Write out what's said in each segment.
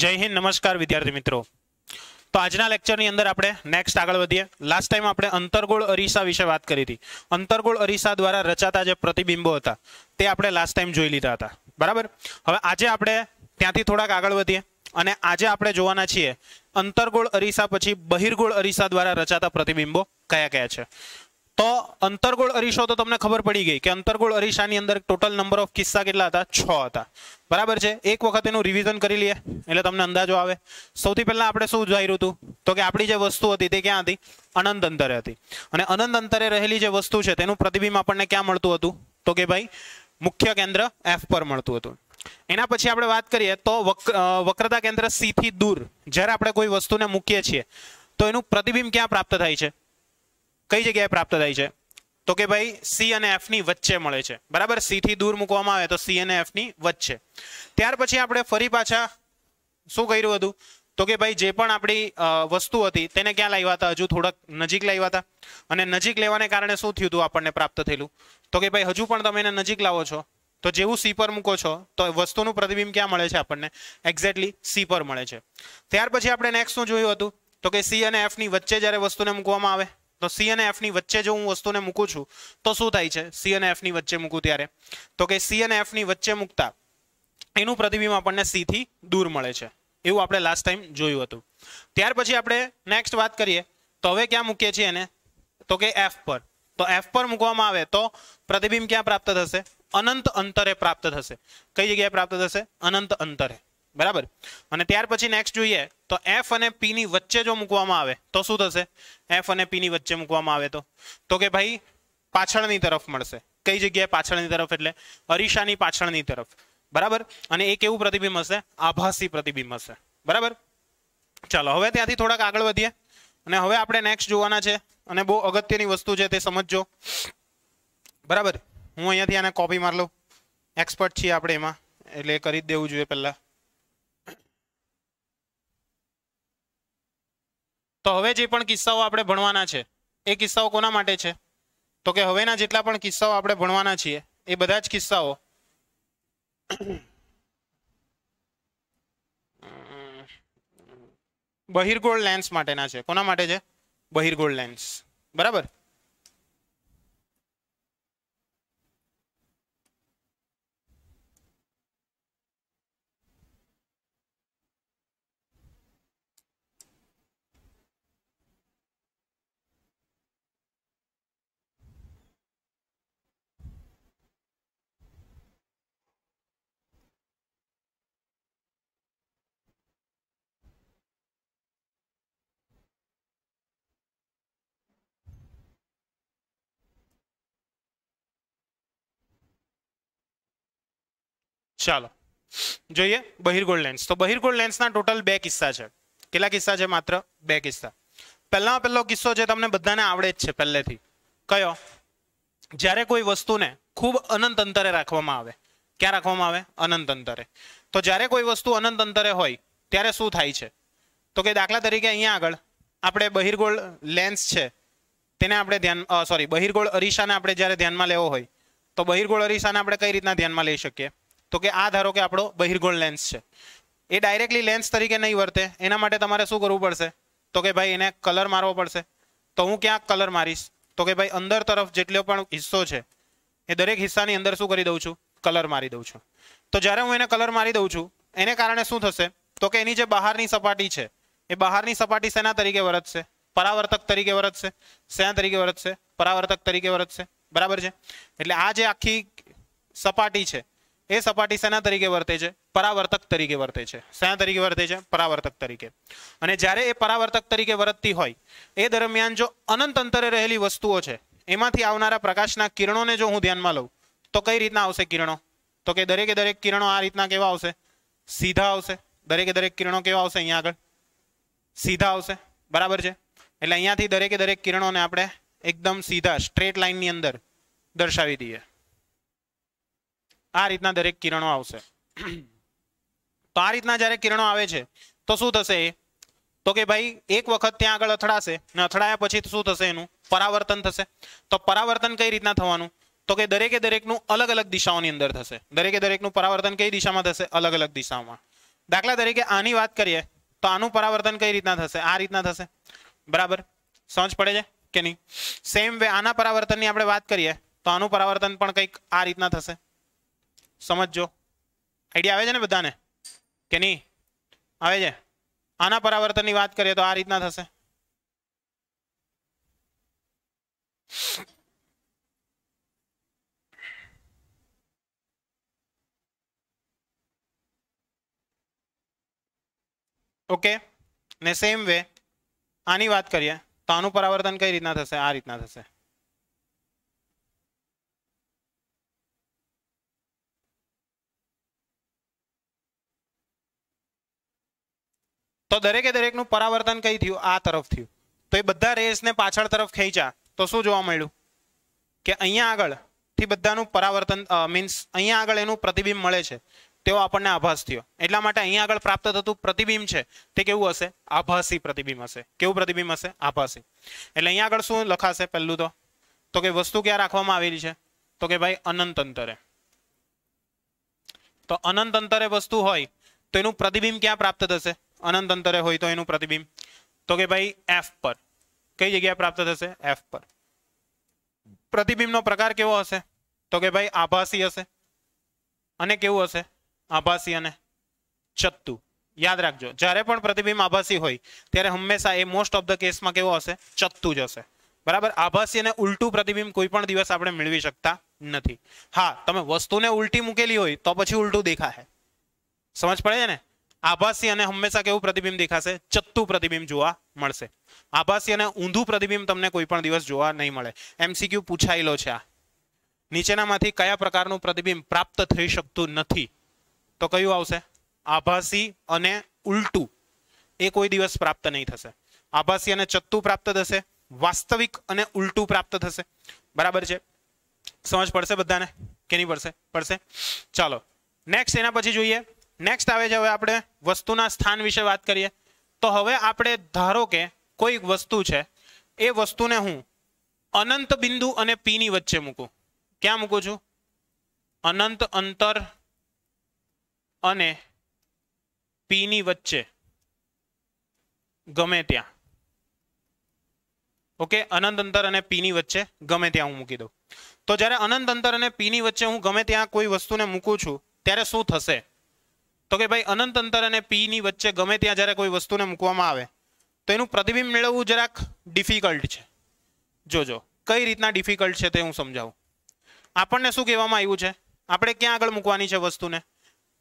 જય હિન્દ નમસ્કાર વિદ્યાર્થી મિત્રો તો આજના લેક્ચરની અંદર આપણે નેક્સ્ટ આગળ વધીએ લાસ્ટ ટાઈમ આપણે અંતર્ગોળ અરીસા વિશે વાત કરી હતી અંતરગોળ અરીસા દ્વારા રચાતા જે પ્રતિબિંબો હતા તે આપણે લાસ્ટ ટાઈમ જોઈ લીધા હતા બરાબર હવે આજે આપણે ત્યાંથી થોડાક આગળ વધીએ અને આજે આપણે જોવાના છીએ અંતરગોળ અરીસા પછી બહિર્ગોળ અરીસા દ્વારા રચાતા પ્રતિબિંબો કયા કયા છે તો અંતર્ગોળ અરીશો તો તમને ખબર પડી ગઈ કે અંતર્ગોળ અરીશાની અંદર ટોટલ નંબર ઓફ કિસ્સા કેટલા હતા છ હતા બરાબર છે એક વખત એનું રિવિઝન કરી લઈએ એટલે તમને અંદાજો આવે સૌથી પહેલાં આપણે શું જાહેર્યું હતું તો કે આપણી જે વસ્તુ હતી તે ક્યાં હતી અનંત અંતરે હતી અને અનંત અંતરે રહેલી જે વસ્તુ છે તેનું પ્રતિબિંબ આપણને ક્યાં મળતું હતું તો કે ભાઈ મુખ્ય કેન્દ્ર એફ પર મળતું હતું એના પછી આપણે વાત કરીએ તો વક્રતા કેન્દ્ર સીથી દૂર જ્યારે આપણે કોઈ વસ્તુને મૂકીએ છીએ તો એનું પ્રતિબિંબ ક્યાં પ્રાપ્ત થાય છે કઈ જગ્યાએ પ્રાપ્ત થાય છે તો કે ભાઈ સી અને એફની વચ્ચે મળે છે બરાબર સીથી દૂર મૂકવામાં આવે તો સી અને એફની વચ્ચે ત્યાર પછી આપણે ફરી પાછા શું કર્યું હતું તો કે ભાઈ જે પણ આપણી વસ્તુ હતી તેને ક્યાં લાવ્યા હતા હજુ થોડાક નજીક લાવ્યા હતા અને નજીક લેવાને કારણે શું થયું હતું આપણને પ્રાપ્ત થયેલું તો કે ભાઈ હજુ પણ તમે એને નજીક લાવો છો તો જેવું સી પર મૂકો છો તો વસ્તુનું પ્રતિબિંબ ક્યાં મળે છે આપણને એક્ઝેક્ટલી સી પર મળે છે ત્યાર પછી આપણે નેક્સ્ટ શું જોયું હતું તો કે સી અને એફની વચ્ચે જ્યારે વસ્તુને મૂકવામાં આવે તો સી અને એફની વચ્ચે જો હું વસ્તુને મૂકું છું તો શું થાય છે સી અને એફની વચ્ચે મૂકું ત્યારે તો કે સી અને એફની વચ્ચે મૂકતા એનું પ્રતિબિંબ આપણને સીથી દૂર મળે છે એવું આપણે લાસ્ટ ટાઈમ જોયું હતું ત્યાર પછી આપણે નેક્સ્ટ વાત કરીએ તો હવે ક્યાં મૂકીએ છીએ એને તો કે એફ પર તો એફ પર મૂકવામાં આવે તો પ્રતિબિંબ ક્યાં પ્રાપ્ત થશે અનંત અંતરે પ્રાપ્ત થશે કઈ જગ્યાએ પ્રાપ્ત થશે અનંત અંતરે બરાબર અને ત્યાર પછી નેક્સ્ટ જોઈએ તો એફ અને પી ની વચ્ચે જો મૂકવામાં આવે તો શું થશે એફ અને પી ની વચ્ચે મૂકવામાં આવે તો તો કે ભાઈ પાછળની તરફ મળશે કઈ જગ્યાએ પાછળની તરફ એટલે અરીસાની પાછળની તરફ બરાબર અને એ કેવું પ્રતિબિંબ હશે આભાસી પ્રતિબિંબ હશે બરાબર ચાલો હવે ત્યાંથી થોડાક આગળ વધીએ અને હવે આપણે નેક્સ્ટ જોવાના છે અને બહુ અગત્યની વસ્તુ છે તે સમજજો બરાબર હું અહીંયાથી આને કોપી માર લઉં એક્સપર્ટ છીએ આપણે એમાં એટલે કરી જ દેવું જોઈએ પહેલાં તો હવે જે પણ કિસ્સાઓ આપણે ભણવાના છે એ કિસ્સાઓ કોના માટે છે તો કે હવેના જેટલા પણ કિસ્સાઓ આપણે ભણવાના છીએ એ બધા જ કિસ્સાઓ બહિર્ગોળ લેન્સ માટેના છે કોના માટે છે બહિર્ગોળ લેન્સ બરાબર ચાલો જોઈએ બહિર્ગોળ લેન્સ તો બહિર્ગોળ લેન્સના ટોટલ બે કિસ્સા છે કેટલા કિસ્સા છે માત્ર બે કિસ્સા પહેલામાં પહેલો કિસ્સો છે તમને બધાને આવડે જ છે પહેલેથી કયો જ્યારે કોઈ વસ્તુને ખૂબ અનંત અંતરે રાખવામાં આવે ક્યાં રાખવામાં આવે અનંત અંતરે તો જ્યારે કોઈ વસ્તુ અનંત અંતરે હોય ત્યારે શું થાય છે તો કે દાખલા તરીકે અહીંયા આગળ આપણે બહિર્ગોળ લેન્સ છે તેને આપણે ધ્યાન સોરી બહિર્ગોળ અરીસાને આપણે જ્યારે ધ્યાનમાં લેવો હોય તો બહિર્ગોળ અરીસાને આપણે કઈ રીતના ધ્યાનમાં લઈ શકીએ તો કે આ ધારો કે આપણો બહિર્ગોળ લેન્સ છે એ ડાયરેક્ટલી લેન્સ તરીકે નહીં વર્તે એના માટે તમારે શું કરવું પડશે તો કે ભાઈ એને કલર મારવો પડશે તો હું ક્યાંક કલર મારીશ તો કે ભાઈ અંદર તરફ જેટલો પણ હિસ્સો છે એ દરેક હિસ્સાની અંદર શું કરી દઉં છું કલર મારી દઉં છું તો જ્યારે હું એને કલર મારી દઉં છું એને કારણે શું થશે તો કે એની જે બહારની સપાટી છે એ બહારની સપાટી શેના તરીકે વરતશે પરાવર્તક તરીકે વરતશે શેના તરીકે વરતશે પરાવર્તક તરીકે વરતશે બરાબર છે એટલે આ જે આખી સપાટી છે એ સપાટી શેના તરીકે વર્તે છે પરાવર્તક તરીકે વર્તે છે શેના તરીકે વર્તે છે પરાવર્તક તરીકે અને જ્યારે એ પરાવર્તક તરીકે વર્તતી હોય એ દરમિયાન જો અનંત અંતરે રહેલી વસ્તુઓ છે એમાંથી આવનારા પ્રકાશના કિરણોને જો હું ધ્યાનમાં લઉં તો કઈ રીતના આવશે કિરણો તો કે દરેકે દરેક કિરણો આ રીતના કેવા આવશે સીધા આવશે દરેકે દરેક કિરણો કેવા આવશે અહીંયા આગળ સીધા આવશે બરાબર છે એટલે અહીંયાથી દરેકે દરેક કિરણોને આપણે એકદમ સીધા સ્ટ્રેટ લાઇનની અંદર દર્શાવી દઈએ આ રીતના દરેક કિરણો આવશે તો આ રીતના જ્યારે કિરણો આવે છે તો શું થશે તો કે ભાઈ એક વખત ત્યાં આગળ અથડાશે ને અથડાયા પછી શું થશે એનું પરાવર્તન થશે તો પરાવર્તન કઈ રીતના થવાનું તો કે દરેકે દરેકનું અલગ અલગ દિશાઓની અંદર થશે દરેકે દરેકનું પરાવર્તન કઈ દિશામાં થશે અલગ અલગ દિશાઓમાં દાખલા તરીકે આની વાત કરીએ તો આનું પરાવર્તન કઈ રીતના થશે આ રીતના થશે બરાબર સમજ પડે છે કે નહીં સેમ વે આના પરાવર્તનની આપણે વાત કરીએ તો આનું પરાવર્તન પણ કંઈક આ રીતના થશે સમજજો આઈડિયા આવે છે ને બધાને કે નહીં આવે છે આના પરાવર્તનની વાત કરીએ તો આ રીતના થશે ઓકે ને સેમ વે આની વાત કરીએ તો આનું પરાવર્તન કઈ રીતના થશે આ રીતના થશે તો દરેકે દરેકનું પરાવર્તન કઈ થયું આ તરફ થયું તો એ બધા રેસને પાછળ તરફ ખેંચ્યા તો શું જોવા મળ્યું કે અહીંયા આગળથી બધાનું પરાવર્તન મીન્સ અહીંયા આગળ એનું પ્રતિબિંબ મળે છે તેવો આપણને આભાસ થયો એટલા માટે અહીંયા આગળ પ્રાપ્ત થતું પ્રતિબિંબ છે તે કેવું હશે આભાસી પ્રતિબિંબ હશે કેવું પ્રતિબિંબ હશે આભાસી એટલે અહીંયા આગળ શું લખાશે પહેલું તો તો કે વસ્તુ ક્યાં રાખવામાં આવેલી છે તો કે ભાઈ અનંત અંતરે તો અનંત અંતરે વસ્તુ હોય તો એનું પ્રતિબિંબ ક્યાં પ્રાપ્ત થશે અનંત અંતરે હોય તો એનું પ્રતિબિંબ તો કે ભાઈ એફ પર કઈ જગ્યાએ પ્રાપ્ત થશે એફ પર પ્રતિબિંબનો પ્રકાર કેવો હશે તો કે ભાઈ આભાસી હશે અને કેવું હશે આભાસી અને ચત્તુ યાદ રાખજો જ્યારે પણ પ્રતિબિંબ આભાસી હોય ત્યારે હંમેશા એ મોસ્ટ ઓફ ધ કેસમાં કેવો હશે ચત્તુ જ હશે બરાબર આભાસી અને ઉલટું પ્રતિબિંબ કોઈ પણ દિવસ આપણે મેળવી શકતા નથી હા તમે વસ્તુને ઉલટી મૂકેલી હોય તો પછી ઉલટું દેખાશે સમજ પડે છે ને આભાસી અને હંમેશા કેવું પ્રતિબિંબ દેખાશે ચત્તુ પ્રતિબિંબ જોવા મળશે આભાસી અને ઊંધું પ્રતિબિંબ તમને કોઈ પણ દિવસ જોવા નહીં મળે એમસીક્યુ પૂછાયેલો છે આ નીચેનામાંથી કયા પ્રકારનું પ્રતિબિંબ પ્રાપ્ત થઈ શકતું નથી તો કયું આવશે આભાસી અને ઉલટું એ કોઈ દિવસ પ્રાપ્ત નહીં થશે આભાસી અને ચત્તુ પ્રાપ્ત થશે વાસ્તવિક અને ઉલટું પ્રાપ્ત થશે બરાબર છે સમજ પડશે બધાને કે નહીં પડશે પડશે ચાલો નેક્સ્ટ એના પછી જોઈએ નેક્સ્ટ આવે છે હવે આપણે વસ્તુના સ્થાન વિશે વાત કરીએ તો હવે આપણે ધારો કે કોઈ વસ્તુ છે એ વસ્તુને હું અનંત બિંદુ અને પીની વચ્ચે મૂકું ક્યાં મૂકું છું અનંત અંતર અને પીની વચ્ચે ગમે ત્યાં ઓકે અનંત અંતર અને પીની વચ્ચે ગમે ત્યાં હું મૂકી દઉં તો જ્યારે અનંત અંતર અને પીની વચ્ચે હું ગમે ત્યાં કોઈ વસ્તુને મૂકું છું ત્યારે શું થશે તો કે ભાઈ અનંત અંતર અને પીની વચ્ચે ગમે ત્યાં જ્યારે કોઈ વસ્તુને મૂકવામાં આવે તો એનું પ્રતિબિંબ મેળવવું જરાક ડિફિકલ્ટ છે જોજો કઈ રીતના ડિફિકલ્ટ છે તે હું સમજાવું આપણને શું કહેવામાં આવ્યું છે આપણે ક્યાં આગળ મૂકવાની છે વસ્તુને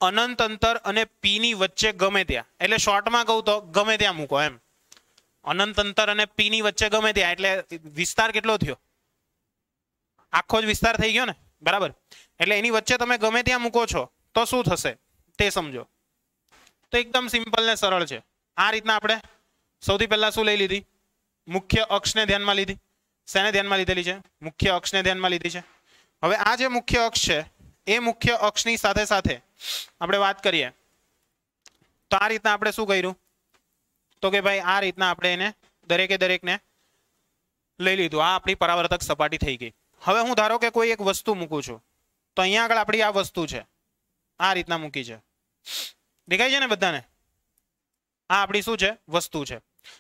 અનંત અંતર અને પીની વચ્ચે ગમે ત્યાં એટલે શોર્ટમાં કહું તો ગમે ત્યાં મૂકો એમ અનંત અંતર અને પીની વચ્ચે ગમે ત્યાં એટલે વિસ્તાર કેટલો થયો આખો જ વિસ્તાર થઈ ગયો ને બરાબર એટલે એની વચ્ચે તમે ગમે ત્યાં મૂકો છો તો શું થશે તે સમજો તો એકદમ સિમ્પલ ને સરળ છે આ રીતના આપણે સૌથી પહેલાં શું લઈ લીધી મુખ્ય અક્ષને ધ્યાનમાં લીધી શેને ધ્યાનમાં લીધેલી છે મુખ્ય અક્ષને ધ્યાનમાં લીધી છે હવે આ જે મુખ્ય અક્ષ છે એ મુખ્ય અક્ષની સાથે સાથે આપણે વાત કરીએ તો આ રીતના આપણે શું કર્યું તો કે ભાઈ આ રીતના આપણે એને દરેકે દરેકને લઈ લીધું આ આપણી પરાવર્તક સપાટી થઈ ગઈ હવે હું ધારો કે કોઈ એક વસ્તુ મૂકું છું તો અહીંયા આગળ આપણી આ વસ્તુ છે આ રીતના મૂકી છે દેખાય છે ને બધાને આ આપણી શું છે વસ્તુ છે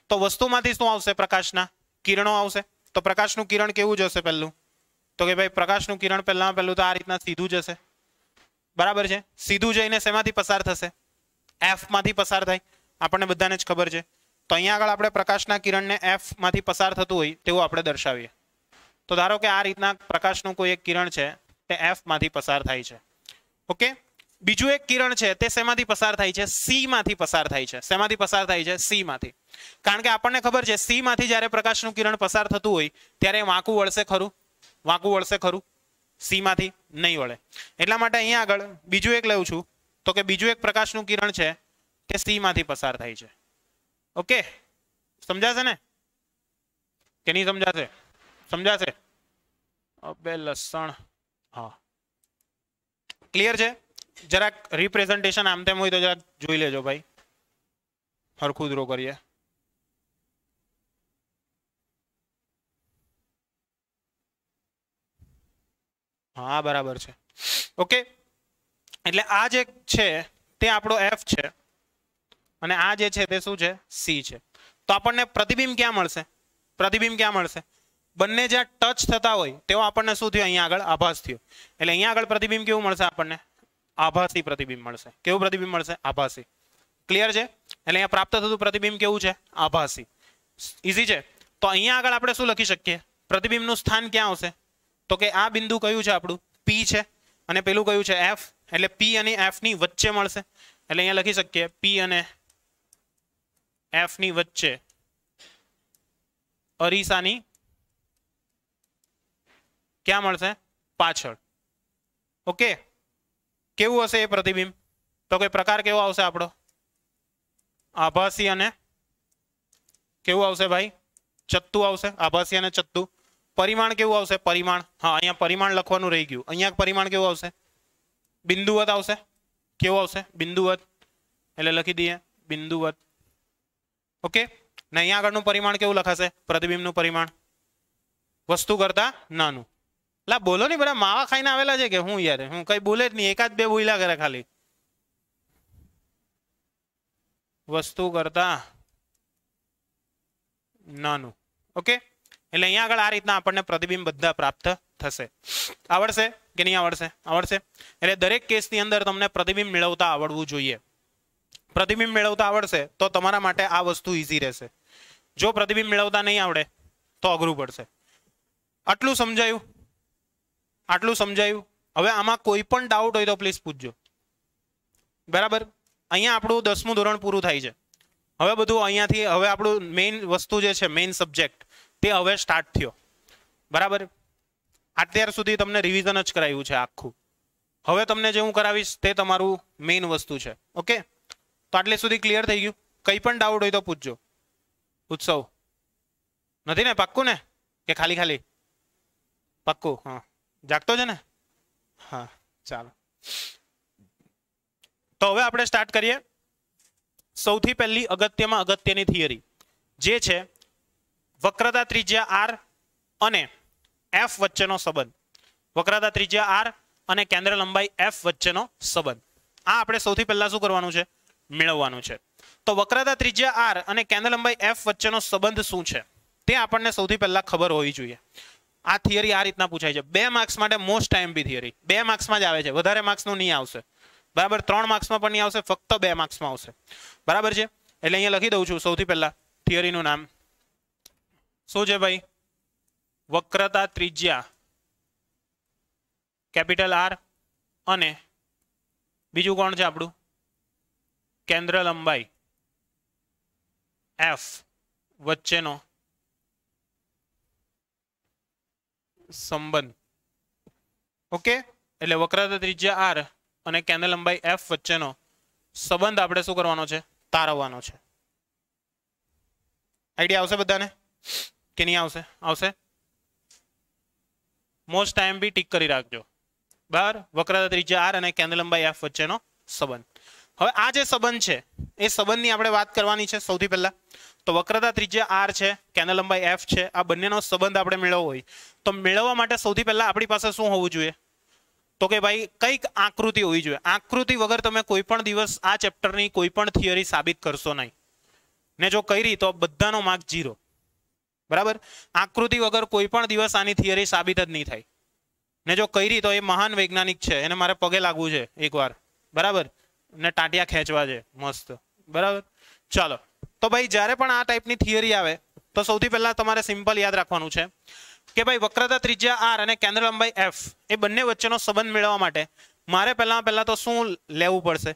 તો વસ્તુમાંથી શું આવશે પ્રકાશના કિરણો આવશે તો પ્રકાશનું કિરણ કેવું જશે પહેલું તો કે ભાઈ પ્રકાશનું કિરણ પહેલાં પહેલું તો આ રીતના સીધું જશે બરાબર છે સીધું જઈને શેમાંથી પસાર થશે એફમાંથી પસાર થાય આપણને બધાને જ ખબર છે તો અહીંયા આગળ આપણે પ્રકાશના કિરણને એફમાંથી પસાર થતું હોય તેવું આપણે દર્શાવીએ તો ધારો કે આ રીતના પ્રકાશનું કોઈ એક કિરણ છે તે એફમાંથી પસાર થાય છે ઓકે બીજું એક કિરણ છે તે શેમાંથી પસાર થાય છે સી માંથી પસાર થાય છે શેમાંથી પસાર થાય છે સી માંથી કારણ કે આપણને ખબર છે સી માંથી જ્યારે પ્રકાશનું કિરણ પસાર થતું હોય ત્યારે વાંકું વળશે ખરું વાંકું વળશે ખરું સી માંથી નહીં વળે એટલા માટે અહીંયા આગળ બીજું એક લઉં છું તો કે બીજું એક પ્રકાશનું કિરણ છે તે સી માંથી પસાર થાય છે ઓકે સમજાશે ને કે નહીં સમજાશે સમજાશે અબે લસણ હા ક્લિયર છે જરાક રિપ્રેઝન્ટેશન આમ તેમ હોય તો જરાક જોઈ લેજો ભાઈ હરખું ડ્રો કરીએ હા બરાબર છે ઓકે એટલે આ જે છે તે આપણો એફ છે અને આ જે છે તે શું છે સી છે તો આપણને પ્રતિબિંબ ક્યાં મળશે પ્રતિબિંબ ક્યાં મળશે બંને જ્યાં ટચ થતા હોય તેઓ આપણને શું થયું અહીંયા આગળ આભાસ થયો એટલે અહીંયા આગળ પ્રતિબિંબ કેવું મળશે આપણને આભાસી પ્રતિબિંબ મળશે કેવું પ્રતિબિંબ મળશે આભાસી ક્લિયર છે એટલે અહીંયા પ્રાપ્ત થતું પ્રતિબિંબ કેવું છે આભાસી ઈઝી છે તો અહીંયા આગળ આપણે શું લખી શકીએ પ્રતિબિંબનું સ્થાન ક્યાં આવશે તો કે આ બિંદુ કયું છે આપણું પી છે અને પેલું કયું છે એફ એટલે પી અને એફની વચ્ચે મળશે એટલે અહીંયા લખી શકીએ પી અને એફની વચ્ચે અરીસાની ક્યાં મળશે પાછળ ઓકે કેવું હશે એ પ્રતિબિંબ તો કે પ્રકાર કેવો આવશે આપણો આભાસી અને કેવું આવશે ભાઈ ચત્તુ આવશે આભાસી અને ચત્તુ પરિમાણ કેવું આવશે પરિમાણ હા અહીંયા પરિમાણ લખવાનું રહી ગયું અહીંયા પરિમાણ કેવું આવશે બિંદુવત આવશે કેવું આવશે બિંદુવત એટલે લખી દઈએ બિંદુવત ઓકે ને અહીંયા આગળનું પરિમાણ કેવું લખાશે પ્રતિબિંબનું પરિમાણ વસ્તુ કરતા નાનું લા બોલો નહીં બધા માવા ખાઈને આવેલા છે કે હું યાર હું કઈ બોલે જ નહીં એકાદ બે બોલ્યા કરે ખાલી વસ્તુ કરતા નાનું ઓકે એટલે અહીંયા આગળ આ રીતના આપણને પ્રતિબિંબ બધા પ્રાપ્ત થશે આવડશે કે નહીં આવડશે આવડશે એટલે દરેક કેસની અંદર તમને પ્રતિબિંબ મેળવતા આવડવું જોઈએ પ્રતિબિંબ મેળવતા આવડશે તો તમારા માટે આ વસ્તુ ઈઝી રહેશે જો પ્રતિબિંબ મેળવતા નહીં આવડે તો અઘરું પડશે આટલું સમજાયું આટલું સમજાયું હવે આમાં કોઈ પણ ડાઉટ હોય તો પ્લીઝ પૂછજો બરાબર અહીંયા આપણું દસમું ધોરણ પૂરું થાય છે હવે બધું અહીંયાથી હવે આપણું મેઇન વસ્તુ જે છે મેઇન સબ્જેક્ટ તે હવે સ્ટાર્ટ થયો બરાબર અત્યાર સુધી તમને રિવિઝન જ કરાવ્યું છે આખું હવે તમને જે હું કરાવીશ તે તમારું મેઇન વસ્તુ છે ઓકે તો આટલે સુધી ક્લિયર થઈ ગયું કંઈ પણ ડાઉટ હોય તો પૂછજો ઉત્સવ નથી ને પાક્કું ને કે ખાલી ખાલી પાક્કું હા જાગતો છે ને હા ચાલો તો હવે આપણે સ્ટાર્ટ કરીએ સૌથી પહેલી અગત્યમાં અગત્યની થિયરી જે છે વક્રતા ત્રિજ્યા આર અને એફ વચ્ચેનો સંબંધ વક્રતા ત્રિજ્યા આર અને કેન્દ્ર લંબાઈ એફ વચ્ચેનો સંબંધ આ આપણે સૌથી પહેલા શું કરવાનું છે મેળવવાનું છે તો વક્રતા ત્રિજ્યા આર અને કેન્દ્ર લંબાઈ એફ વચ્ચેનો સંબંધ શું છે તે આપણને સૌથી પહેલા ખબર હોવી જોઈએ આ થિયરી આ રીતના પૂછાય છે બે માર્ક્સ માટે મોસ્ટ આઈએમપી થિયરી બે માર્ક્સમાં જ આવે છે વધારે માર્ક્સનું નહીં આવશે બરાબર ત્રણ માર્ક્સમાં પણ નહીં આવશે ફક્ત બે માર્ક્સમાં આવશે બરાબર છે એટલે અહીંયા લખી દઉં છું સૌથી પહેલા થિયરીનું નામ શું છે ભાઈ વક્રતા ત્રિજ્યા કેપિટલ આર અને બીજું કોણ છે આપણું કેન્દ્ર લંબાઈ એફ વચ્ચેનો સંબંધ ઓકે એટલે વક્રતા ત્રિજ્યા આર અને કેન્દ્ર લંબાઈ એફ વચ્ચેનો સંબંધ આપણે શું કરવાનો છે તારવવાનો છે આઈડિયા આવશે બધાને કે નહીં આવશે આવશે મોસ્ટ ટાઈમ બી ટીક કરી રાખજો બહાર વક્રતા ત્રિજ્યા આર અને કેન્દ્ર લંબાઈ એફ વચ્ચેનો સંબંધ હવે આ જે સંબંધ છે એ સંબંધની આપણે વાત કરવાની છે સૌથી પહેલા તો વક્રતા ત્રિજ્યા આર છે કેનલ લંબાઈ એફ છે આ બંનેનો સંબંધ આપણે મેળવવો હોય તો મેળવવા માટે સૌથી પહેલાં આપણી પાસે શું હોવું જોઈએ તો કે ભાઈ કંઈક આકૃતિ હોવી જોઈએ આકૃતિ વગર તમે કોઈ પણ દિવસ આ ચેપ્ટરની કોઈ પણ થિયરી સાબિત કરશો નહીં ને જો કરી તો બધાનો માર્ક જીરો બરાબર આકૃતિ વગર કોઈ પણ દિવસ આની થિયરી સાબિત જ નહીં થાય ને જો કરી તો એ મહાન વૈજ્ઞાનિક છે એને મારે પગે લાગવું છે એકવાર બરાબર ને ટાંટિયા ખેંચવા છે મસ્ત બરાબર ચાલો તો ભાઈ જ્યારે પણ આ ટાઈપની થિયરી આવે તો સૌથી પહેલાં તમારે સિમ્પલ યાદ રાખવાનું છે કે ભાઈ વક્રતા ત્રિજ્યા આર અને કેન્દ્ર લંબાઈ એફ એ બંને વચ્ચેનો સંબંધ મેળવવા માટે મારે પહેલાં પહેલાં તો શું લેવું પડશે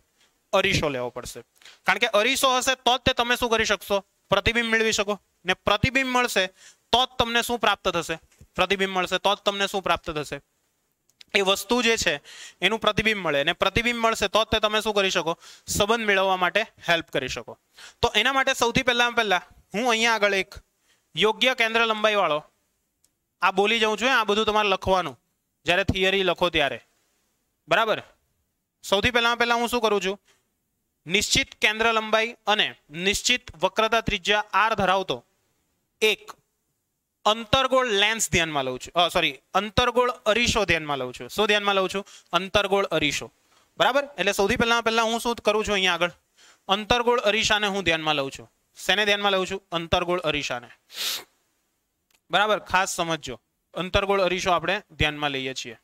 અરીસો લેવો પડશે કારણ કે અરીસો હશે તો જ તે તમે શું કરી શકશો પ્રતિબિંબ મેળવી શકો ને પ્રતિબિંબ મળશે તો જ તમને શું પ્રાપ્ત થશે પ્રતિબિંબ મળશે તો જ તમને શું પ્રાપ્ત થશે એ વસ્તુ જે છે એનું પ્રતિબિંબ મળે અને પ્રતિબિંબ મળશે તો જ તે તમે શું કરી શકો સંબંધ મેળવવા માટે હેલ્પ કરી શકો તો એના માટે સૌથી પહેલાં પહેલાં હું અહીંયા આગળ એક યોગ્ય કેન્દ્ર લંબાઈવાળો આ બોલી જઉં છું આ બધું તમારે લખવાનું જ્યારે થિયરી લખો ત્યારે બરાબર સૌથી પહેલાં પહેલાં હું શું કરું છું નિશ્ચિત કેન્દ્ર લંબાઈ અને નિશ્ચિત વક્રતા ત્રિજ્યા આર ધરાવતો એક અંતરગોળ લેન્સ ધ્યાનમાં લઉં છું સોરી અંતરગોળ અરીશો ધ્યાનમાં લઉં છું શું ધ્યાનમાં લઉં છું અંતરગોળ અરીશો બરાબર એટલે સૌથી પહેલાં પહેલાં હું શું કરું છું અહીંયા આગળ અંતરગોળ અરીશાને હું ધ્યાનમાં લઉં છું શેને ધ્યાનમાં લઉં છું અંતરગોળ અરીશાને બરાબર ખાસ સમજજો અંતરગોળ અરીશો આપણે ધ્યાનમાં લઈએ છીએ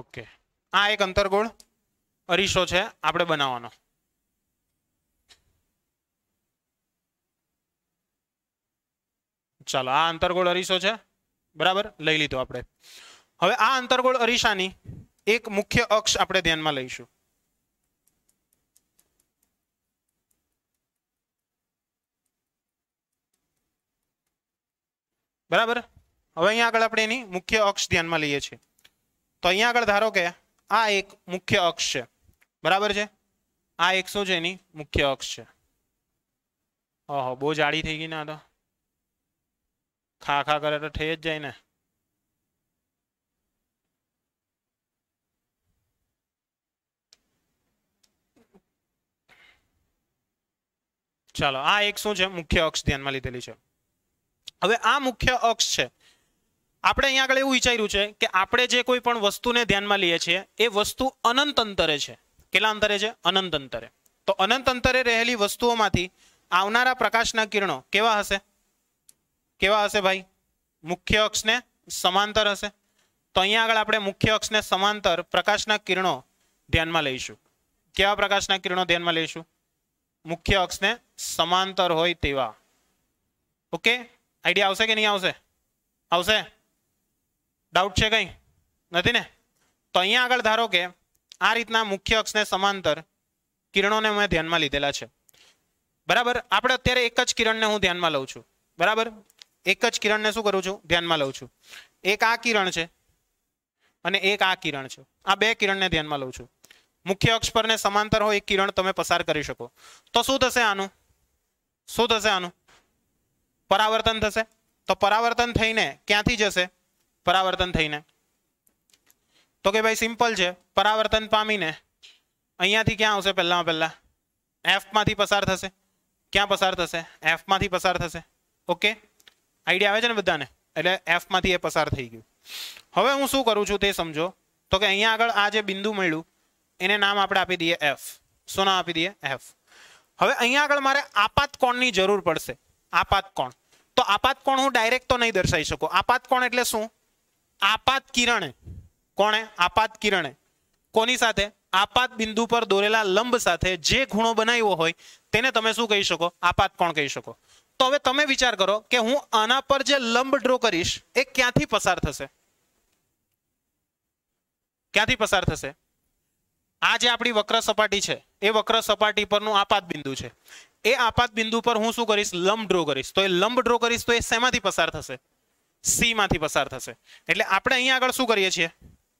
ઓકે આ એક અંતરગોળ અરીસો છે આપણે બનાવવાનો ચાલો આ અંતરગોળ અરીસો છે બરાબર લઈ લીધો આપણે હવે આ અંતરગોળ અરીસાની એક મુખ્ય અક્ષ આપણે ધ્યાનમાં લઈશું બરાબર હવે અહીંયા આગળ આપણે એની મુખ્ય અક્ષ ધ્યાનમાં લઈએ છીએ તો અહીંયા આગળ ધારો કે આ એક મુખ્ય અક્ષ છે બરાબર છે આ એક શું છે એની મુખ્ય અક્ષ છે ઓહો બહુ જાડી થઈ ગઈ ને આ તો ખા ખા કરે તો થઈ જ જાય ને ચાલો આ એક શું છે મુખ્ય અક્ષ ધ્યાનમાં લીધેલી છે હવે આ મુખ્ય અક્ષ છે આપણે અહીંયા આગળ એવું વિચાર્યું છે કે આપણે જે કોઈ પણ વસ્તુને ધ્યાનમાં લઈએ છીએ એ વસ્તુ અનંત અંતરે છે કેટલા અંતરે છે અનંત અંતરે તો અનંત અંતરે રહેલી વસ્તુઓમાંથી આવનારા પ્રકાશના કિરણો કેવા હશે કેવા હશે ભાઈ મુખ્ય અક્ષને સમાંતર હશે તો અહીંયા આગળ આપણે મુખ્ય અક્ષને સમાંતર પ્રકાશના કિરણો ધ્યાનમાં લઈશું કેવા પ્રકાશના કિરણો ધ્યાનમાં લઈશું મુખ્ય અક્ષને સમાંતર હોય તેવા ઓકે આઈડિયા આવશે કે નહીં આવશે આવશે ડાઉટ છે કંઈ નથી ને તો અહીંયા આગળ ધારો કે આ રીતના મુખ્ય અક્ષને સમાંતર કિરણોને મેં ધ્યાનમાં લીધેલા છે બરાબર આપણે અત્યારે એક જ કિરણને હું ધ્યાનમાં લઉં છું બરાબર એક જ કિરણને શું કરું છું ધ્યાનમાં લઉં છું એક આ કિરણ છે અને એક આ કિરણ છે આ બે કિરણને ધ્યાનમાં લઉં છું મુખ્ય અક્ષ પરને સમાંતર હોય એક કિરણ તમે પસાર કરી શકો તો શું થશે આનું શું થશે આનું પરાવર્તન થશે તો પરાવર્તન થઈને ક્યાંથી જશે પરાવર્તન થઈને તો કે ભાઈ સિમ્પલ છે પરાવર્તન પામીને અહીંયાથી ક્યાં આવશે પહેલાં પહેલાં એફમાંથી પસાર થશે ક્યાં પસાર થશે એફમાંથી પસાર થશે ઓકે આઈડિયા આવે છે ને બધાને એટલે એફમાંથી એ પસાર થઈ ગયું હવે હું શું કરું છું તે સમજો તો કે અહીંયા આગળ આ જે બિંદુ મળ્યું એને નામ આપણે આપી દઈએ એફ શું નામ આપી દઈએ એફ હવે અહીંયા આગળ મારે આપાત કોણની જરૂર પડશે આપાત કોણ તો આપાત કોણ હું ડાયરેક્ટ તો નહીં દર્શાવી શકું આપાત કોણ એટલે શું આપાત કિરણે કોણે આપાત કિરણે કોની સાથે આપાત બિંદુ પર દોરેલા લંબ સાથે જે ખૂણો બનાવ્યો હોય તેને તમે શું કહી શકો આપાત કોણ કહી શકો તો હવે તમે વિચાર કરો કે હું આના પર જે લંબ ડ્રો કરીશ એ ક્યાંથી પસાર થશે ક્યાંથી પસાર થશે આ જે આપણી વક્ર સપાટી છે એ વક્ર સપાટી પરનું આપાત બિંદુ છે એ આપાત બિંદુ પર હું શું કરીશ લંબ ડ્રો કરીશ તો એ લંબ ડ્રો કરીશ તો એ શેમાંથી પસાર થશે સી માંથી પસાર થશે એટલે આપણે અહીંયા આગળ શું કરીએ છીએ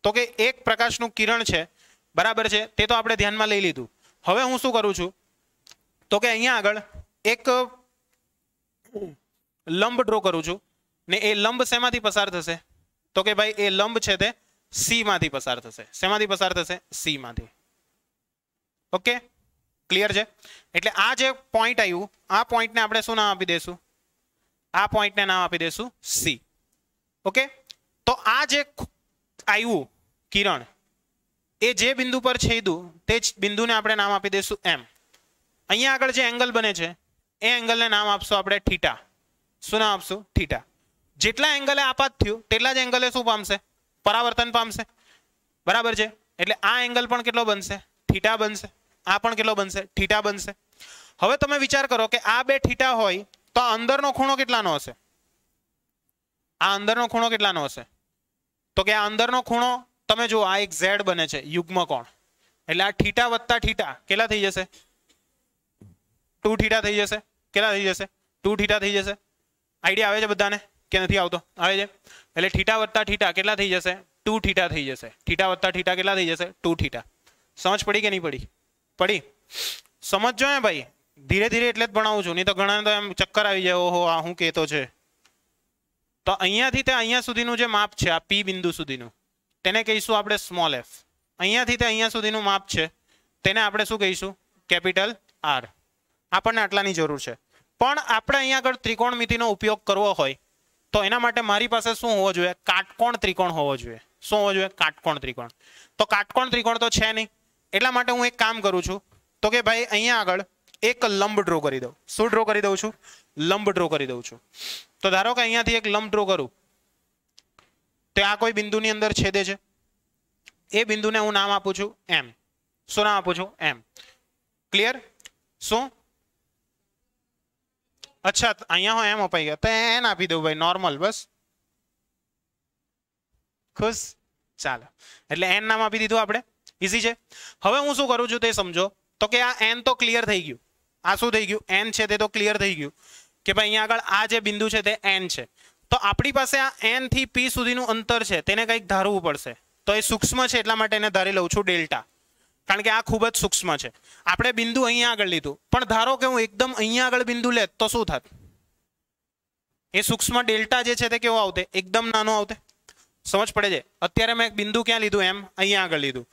તો કે એક પ્રકાશનું કિરણ છે બરાબર છે તે તો આપણે ધ્યાનમાં લઈ લીધું હવે હું શું કરું છું તો કે અહીંયા આગળ એક લંબ ડ્રો કરું છું ને એ લંબ શેમાંથી પસાર થશે તો કે ભાઈ એ લંબ છે તે સી માંથી પસાર થશે શેમાંથી પસાર થશે સી માંથી ઓકે ક્લિયર છે એટલે આ જે પોઈન્ટ આવ્યું આ પોઈન્ટને આપણે શું નામ આપી દઈશું આ પોઈન્ટને નામ આપી દઈશું સી ઓકે તો આ જે આયુ કિરણ એ જે બિંદુ પર છેદ્યું તે જ બિંદુને આપણે નામ આપી દેશું m અહીં આગળ જે એંગલ બને છે એ એંગલને નામ આપશું આપણે થા સૂના આપશું થા જેટલા એંગલ આપાત થયો તેટલા જ એંગલે શું પામશે પરાવર્તન પામશે બરાબર છે એટલે આ એંગલ પણ કેટલો બનશે થા બનશે આ પણ કેટલો બનશે થા બનશે હવે તમે વિચાર કરો કે આ બે થા હોય તો અંદરનો ખૂણો કેટલાનો હશે આ અંદરનો ખૂણો કેટલાનો હશે તો કે આ અંદરનો ખૂણો તમે જુઓ આ એક ઝેડ બને છે યુગ્મ કોણ એટલે આ ઠીટા વત્તા ઠીટા કેટલા થઈ જશે ટુ ઠીટા થઈ જશે કેટલા થઈ જશે ટુ ઠીટા થઈ જશે આઈડિયા આવે છે બધાને કે નથી આવતો આવે છે એટલે ઠીટા વત્તા ઠીટા કેટલા થઈ જશે ટુ ઠીટા થઈ જશે ઠીટા વત્તા ઠીટા કેટલા થઈ જશે ટુ ઠીટા સમજ પડી કે નહીં પડી પડી સમજો ને ભાઈ ધીરે ધીરે એટલે જ ભણાવું છું નહીં તો ઘણા તો એમ ચક્કર આવી જાય ઓહો આ હું કહેતો છે તો અહીંયાથી તે અહીંયા સુધીનું જે માપ છે આ પી બિંદુ સુધીનું તેને કહીશું આપણે સ્મોલ એફ અહીંયાથી તે અહીંયા સુધીનું માપ છે તેને આપણે શું કહીશું કેપિટલ આર આપણને આટલાની જરૂર છે પણ આપણે અહીંયા આગળ ત્રિકોણમિતિનો ઉપયોગ કરવો હોય તો એના માટે મારી પાસે શું હોવો જોઈએ કાટકોણ ત્રિકોણ હોવો જોઈએ શું હોવો જોઈએ કાટકોણ ત્રિકોણ તો કાટકોણ ત્રિકોણ તો છે નહીં એટલા માટે હું એક કામ કરું છું તો કે ભાઈ અહીંયા આગળ એક લંબ ડ્રો કરી દો સુ ડ્રો કરી દો છું લંબ ડ્રો કરી દો છું તો ધારો કે અહીંયાથી એક લંબ ડ્રો કરું તે આ કોઈ બિંદુની અંદર છેદે છે એ બિંદુને હું નામ આપું છું m સુ નામ આપું છું m ક્લિયર સુ અચ્છા તો અહીંયા હું m આપી ગયા તને n આપી દો ભાઈ નોર્મલ બસ ખુસ ચાલો એટલે n નામ આપી દીધું આપણે ઈઝી છે હવે હું શું કરું છું તે સમજો તો કે આ n તો ક્લિયર થઈ ગઈ આ શું થઈ ગયું એન છે તે તો ક્લિયર થઈ ગયું કે ભાઈ અહીંયા આગળ આ જે બિંદુ છે તે એન છે તો આપણી પાસે આ એન થી પી સુધીનું અંતર છે તેને કંઈક ધારવું પડશે તો એ સૂક્ષ્મ છે એટલા માટે એને ધારી લઉં છું ડેલ્ટા કારણ કે આ ખૂબ જ સૂક્ષ્મ છે આપણે બિંદુ અહીંયા આગળ લીધું પણ ધારો કે હું એકદમ અહીંયા આગળ બિંદુ લેત તો શું થાત એ સૂક્ષ્મ ડેલ્ટા જે છે તે કેવો આવતે એકદમ નાનો આવતે સમજ પડે છે અત્યારે મેં એક બિંદુ ક્યાં લીધું એમ અહીંયા આગળ લીધું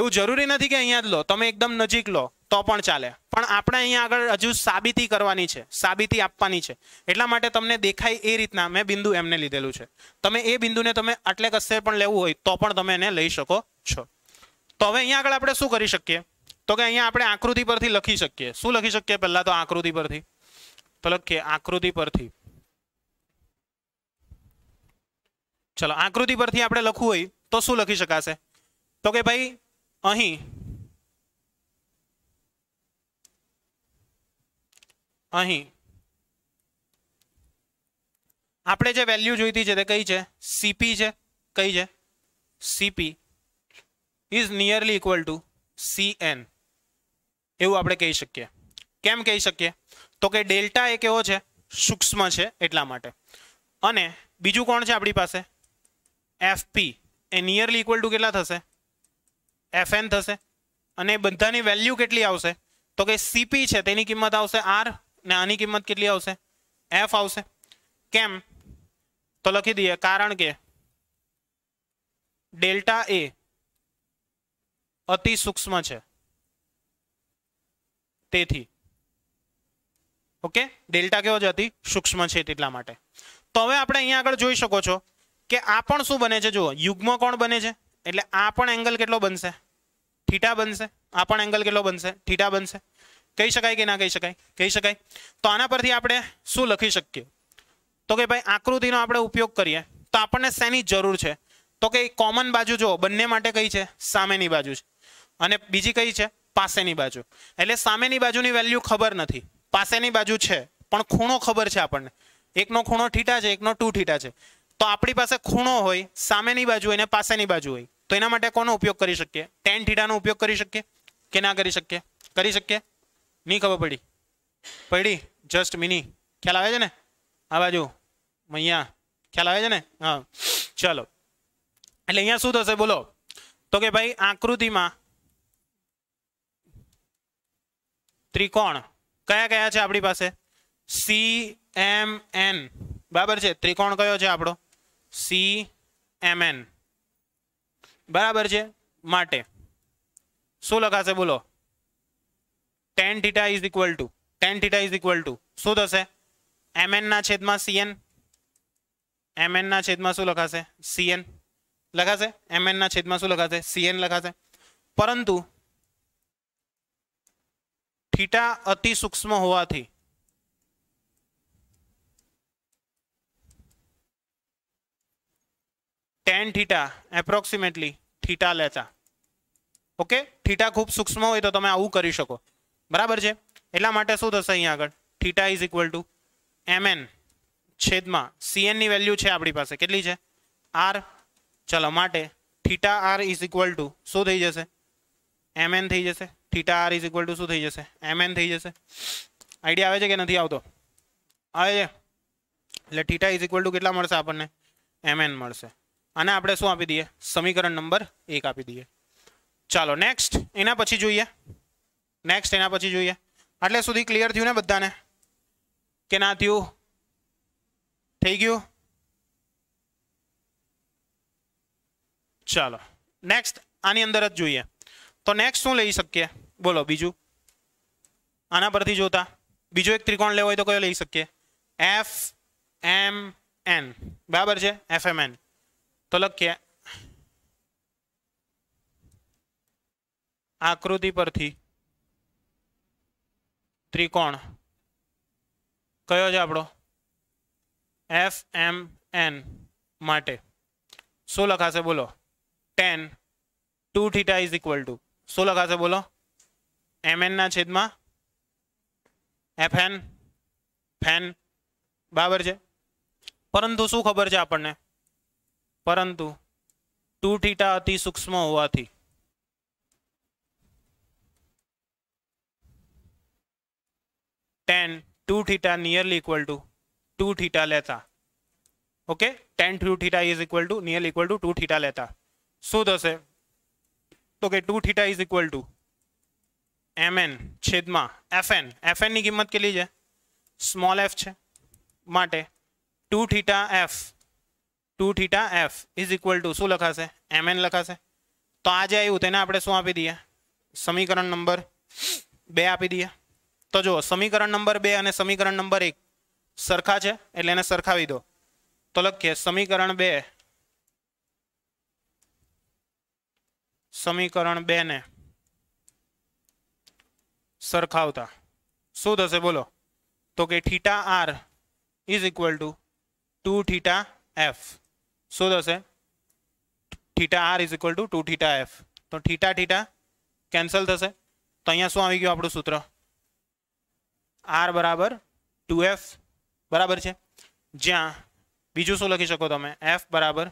એવું જરૂરી નથી કે અહીંયા જ લો તમે એકદમ નજીક લો તો પણ ચાલે પણ આપણે અહીંયા આગળ હજુ સાબિતી કરવાની છે સાબિતી આપવાની છે એટલા માટે તમને દેખાય એ રીતના મેં બિંદુ એમને લીધેલું છે તમે એ બિંદુને તમે આટલે કશે પણ લેવું હોય તો પણ તમે એને લઈ શકો છો તો હવે અહીંયા આગળ આપણે શું કરી શકીએ તો કે અહીંયા આપણે આકૃતિ પરથી લખી શકીએ શું લખી શકીએ પહેલાં તો આકૃતિ પરથી તો લખીએ આકૃતિ પરથી ચલો આકૃતિ પરથી આપણે લખવું હોય તો શું લખી શકાશે તો કે ભાઈ અહીં અહીં આપણે જે વેલ્યુ જોઈતી છે તે કઈ છે સીપી છે કઈ છે CP is nearly equal to CN એવું આપણે કહી શકીએ કેમ કહી શકીએ તો કે ડેલ્ટા એ કેવો છે સૂક્ષ્મ છે એટલા માટે અને બીજું કોણ છે આપણી પાસે એફપી એ નિયરલી ઇક્વલ ટુ કેટલા થશે એફએન થશે અને બધાની વેલ્યુ કેટલી આવશે તો કે સીપી છે તેની કિંમત આવશે આર નાની કિંમત કેટલી આવશે f આવશે કેમ તો લખી દીધે કારણ કે ડેલ્ટા a અતિ સૂક્ષ્મ છે તે થી ઓકે ડેલ્ટા કે હો جاتی સૂક્ષ્મ છે એટલા માટે તો હવે આપણે અહીં આગળ જોઈ શકો છો કે આ પણ શું બને છે જુઓ युग्મ કોણ બને છે એટલે આ પણ એંગલ કેટલો બનશે થીટા બનશે આ પણ એંગલ કેટલો બનશે થીટા બનશે કહી શકાય કે ના કહી શકાય કહી શકાય તો આના પરથી આપણે શું લખી શકીએ તો કે ભાઈ આકૃતિનો આપણે ઉપયોગ કરીએ તો આપણને શેની જરૂર છે તો કે કોમન બાજુ જો બંને માટે કઈ છે સામેની બાજુ છે અને બીજી કઈ છે પાસેની બાજુ એટલે સામેની બાજુની વેલ્યુ ખબર નથી પાસેની બાજુ છે પણ ખૂણો ખબર છે આપણને એકનો ખૂણો ઠીટા છે એકનો ટુ ઠીટા છે તો આપણી પાસે ખૂણો હોય સામેની બાજુ હોય ને પાસેની બાજુ હોય તો એના માટે કોનો ઉપયોગ કરી શકીએ ટેન થીટાનો ઉપયોગ કરી શકીએ કે ના કરી શકીએ કરી શકીએ નહીં ખબર પડી પડી જસ્ટ મિની ખ્યાલ આવે છે ને આ બાજુ અહીંયા ખ્યાલ આવે છે ને હા ચલો એટલે અહીંયા શું થશે બોલો તો કે ભાઈ આકૃતિમાં ત્રિકોણ કયા કયા છે આપણી પાસે સી એમ એન બરાબર છે ત્રિકોણ કયો છે આપણો સી એમ એન બરાબર છે માટે શું લખાશે બોલો tan theta is equal to tan theta is equal to શું થશે એમએન ના છેદમાં સીએન એમએન ના છેદમાં શું લખાશે સીએન લખાશે એમએન ના છેદમાં શું લખાશે સીએન લખાશે પરંતુ થીટા અતિ સૂક્ષ્મ હોવાથી ટેન થીટા એપ્રોક્સિમેટલી થીટા લેતા ઓકે થીટા ખૂબ સૂક્ષ્મ હોય તો તમે આવું કરી શકો બરાબર છે એટલા માટે શું થશે અહીંયા આગળ theta is equal to MN છેદમાં સીએનની વેલ્યુ છે આપણી પાસે કેટલી છે આર ચલો માટે theta R is equal to શું થઈ જશે એમએન થઈ જશે theta R is equal to શું થઈ જશે એમએન થઈ જશે આઈડિયા આવે છે કે નથી આવતો આવે છે એટલે થીટા ઇઝ ઇક્વલ ટુ કેટલા મળશે આપણને એમએન મળશે અને આપણે શું આપી દઈએ સમીકરણ નંબર એક આપી દઈએ ચાલો નેક્સ્ટ એના પછી જોઈએ નેક્સ્ટ એના પછી જોઈએ એટલે સુધી ક્લિયર થયું ને બધાને કે ના થયું થઈ ગયું ચાલો નેક્સ્ટ આની અંદર જ જોઈએ તો નેક્સ્ટ શું લઈ શકીએ બોલો બીજું આના પરથી જોતા બીજો એક ત્રિકોણ લેવો હોય તો કયો લઈ શકીએ એફ એમ એન બરાબર છે એફ એમ એન તો લખીએ આકૃતિ પરથી ત્રિકોણ કયો છે આપણો એફ એમ એન માટે શું લખાશે બોલો tan two theta is equal to શું લખાશે બોલો એમ એનના છેદમાં એફ એન ફેન બરાબર છે પરંતુ શું ખબર છે આપણને પરંતુ ટુ થીટા અતિ સૂક્ષ્મ હોવાથી tan 2 theta nearly equal to 2 theta લેતા okay tan 2 theta is equal to nearly equal to 2 theta લેતા શું થશે તો કે 2 theta is equal to mn છેદમાં fn fn ની કિંમત કેટલી છે સ્મોલ f છે માટે 2 theta f 2 theta f is equal to શું લખાશે mn લખાશે તો આ જે આવ્યું તેને આપણે શું આપી દઈએ સમીકરણ નંબર બે આપી દઈએ તો જુઓ સમીકરણ નંબર બે અને સમીકરણ નંબર એક સરખા છે એટલે એને સરખાવી દો તો લખીએ સમીકરણ બે સમીકરણ બે ને સરખાવતા શું થશે બોલો તો કે theta R is equal to two theta F શું થશે theta R is equal to two theta F તો થીટા થીટા કેન્સલ થશે તો અહીંયા શું આવી ગયું આપણું સૂત્ર આર બરાબર ટુ એફ બરાબર છે જ્યાં બીજું શું લખી શકો તમે એફ બરાબર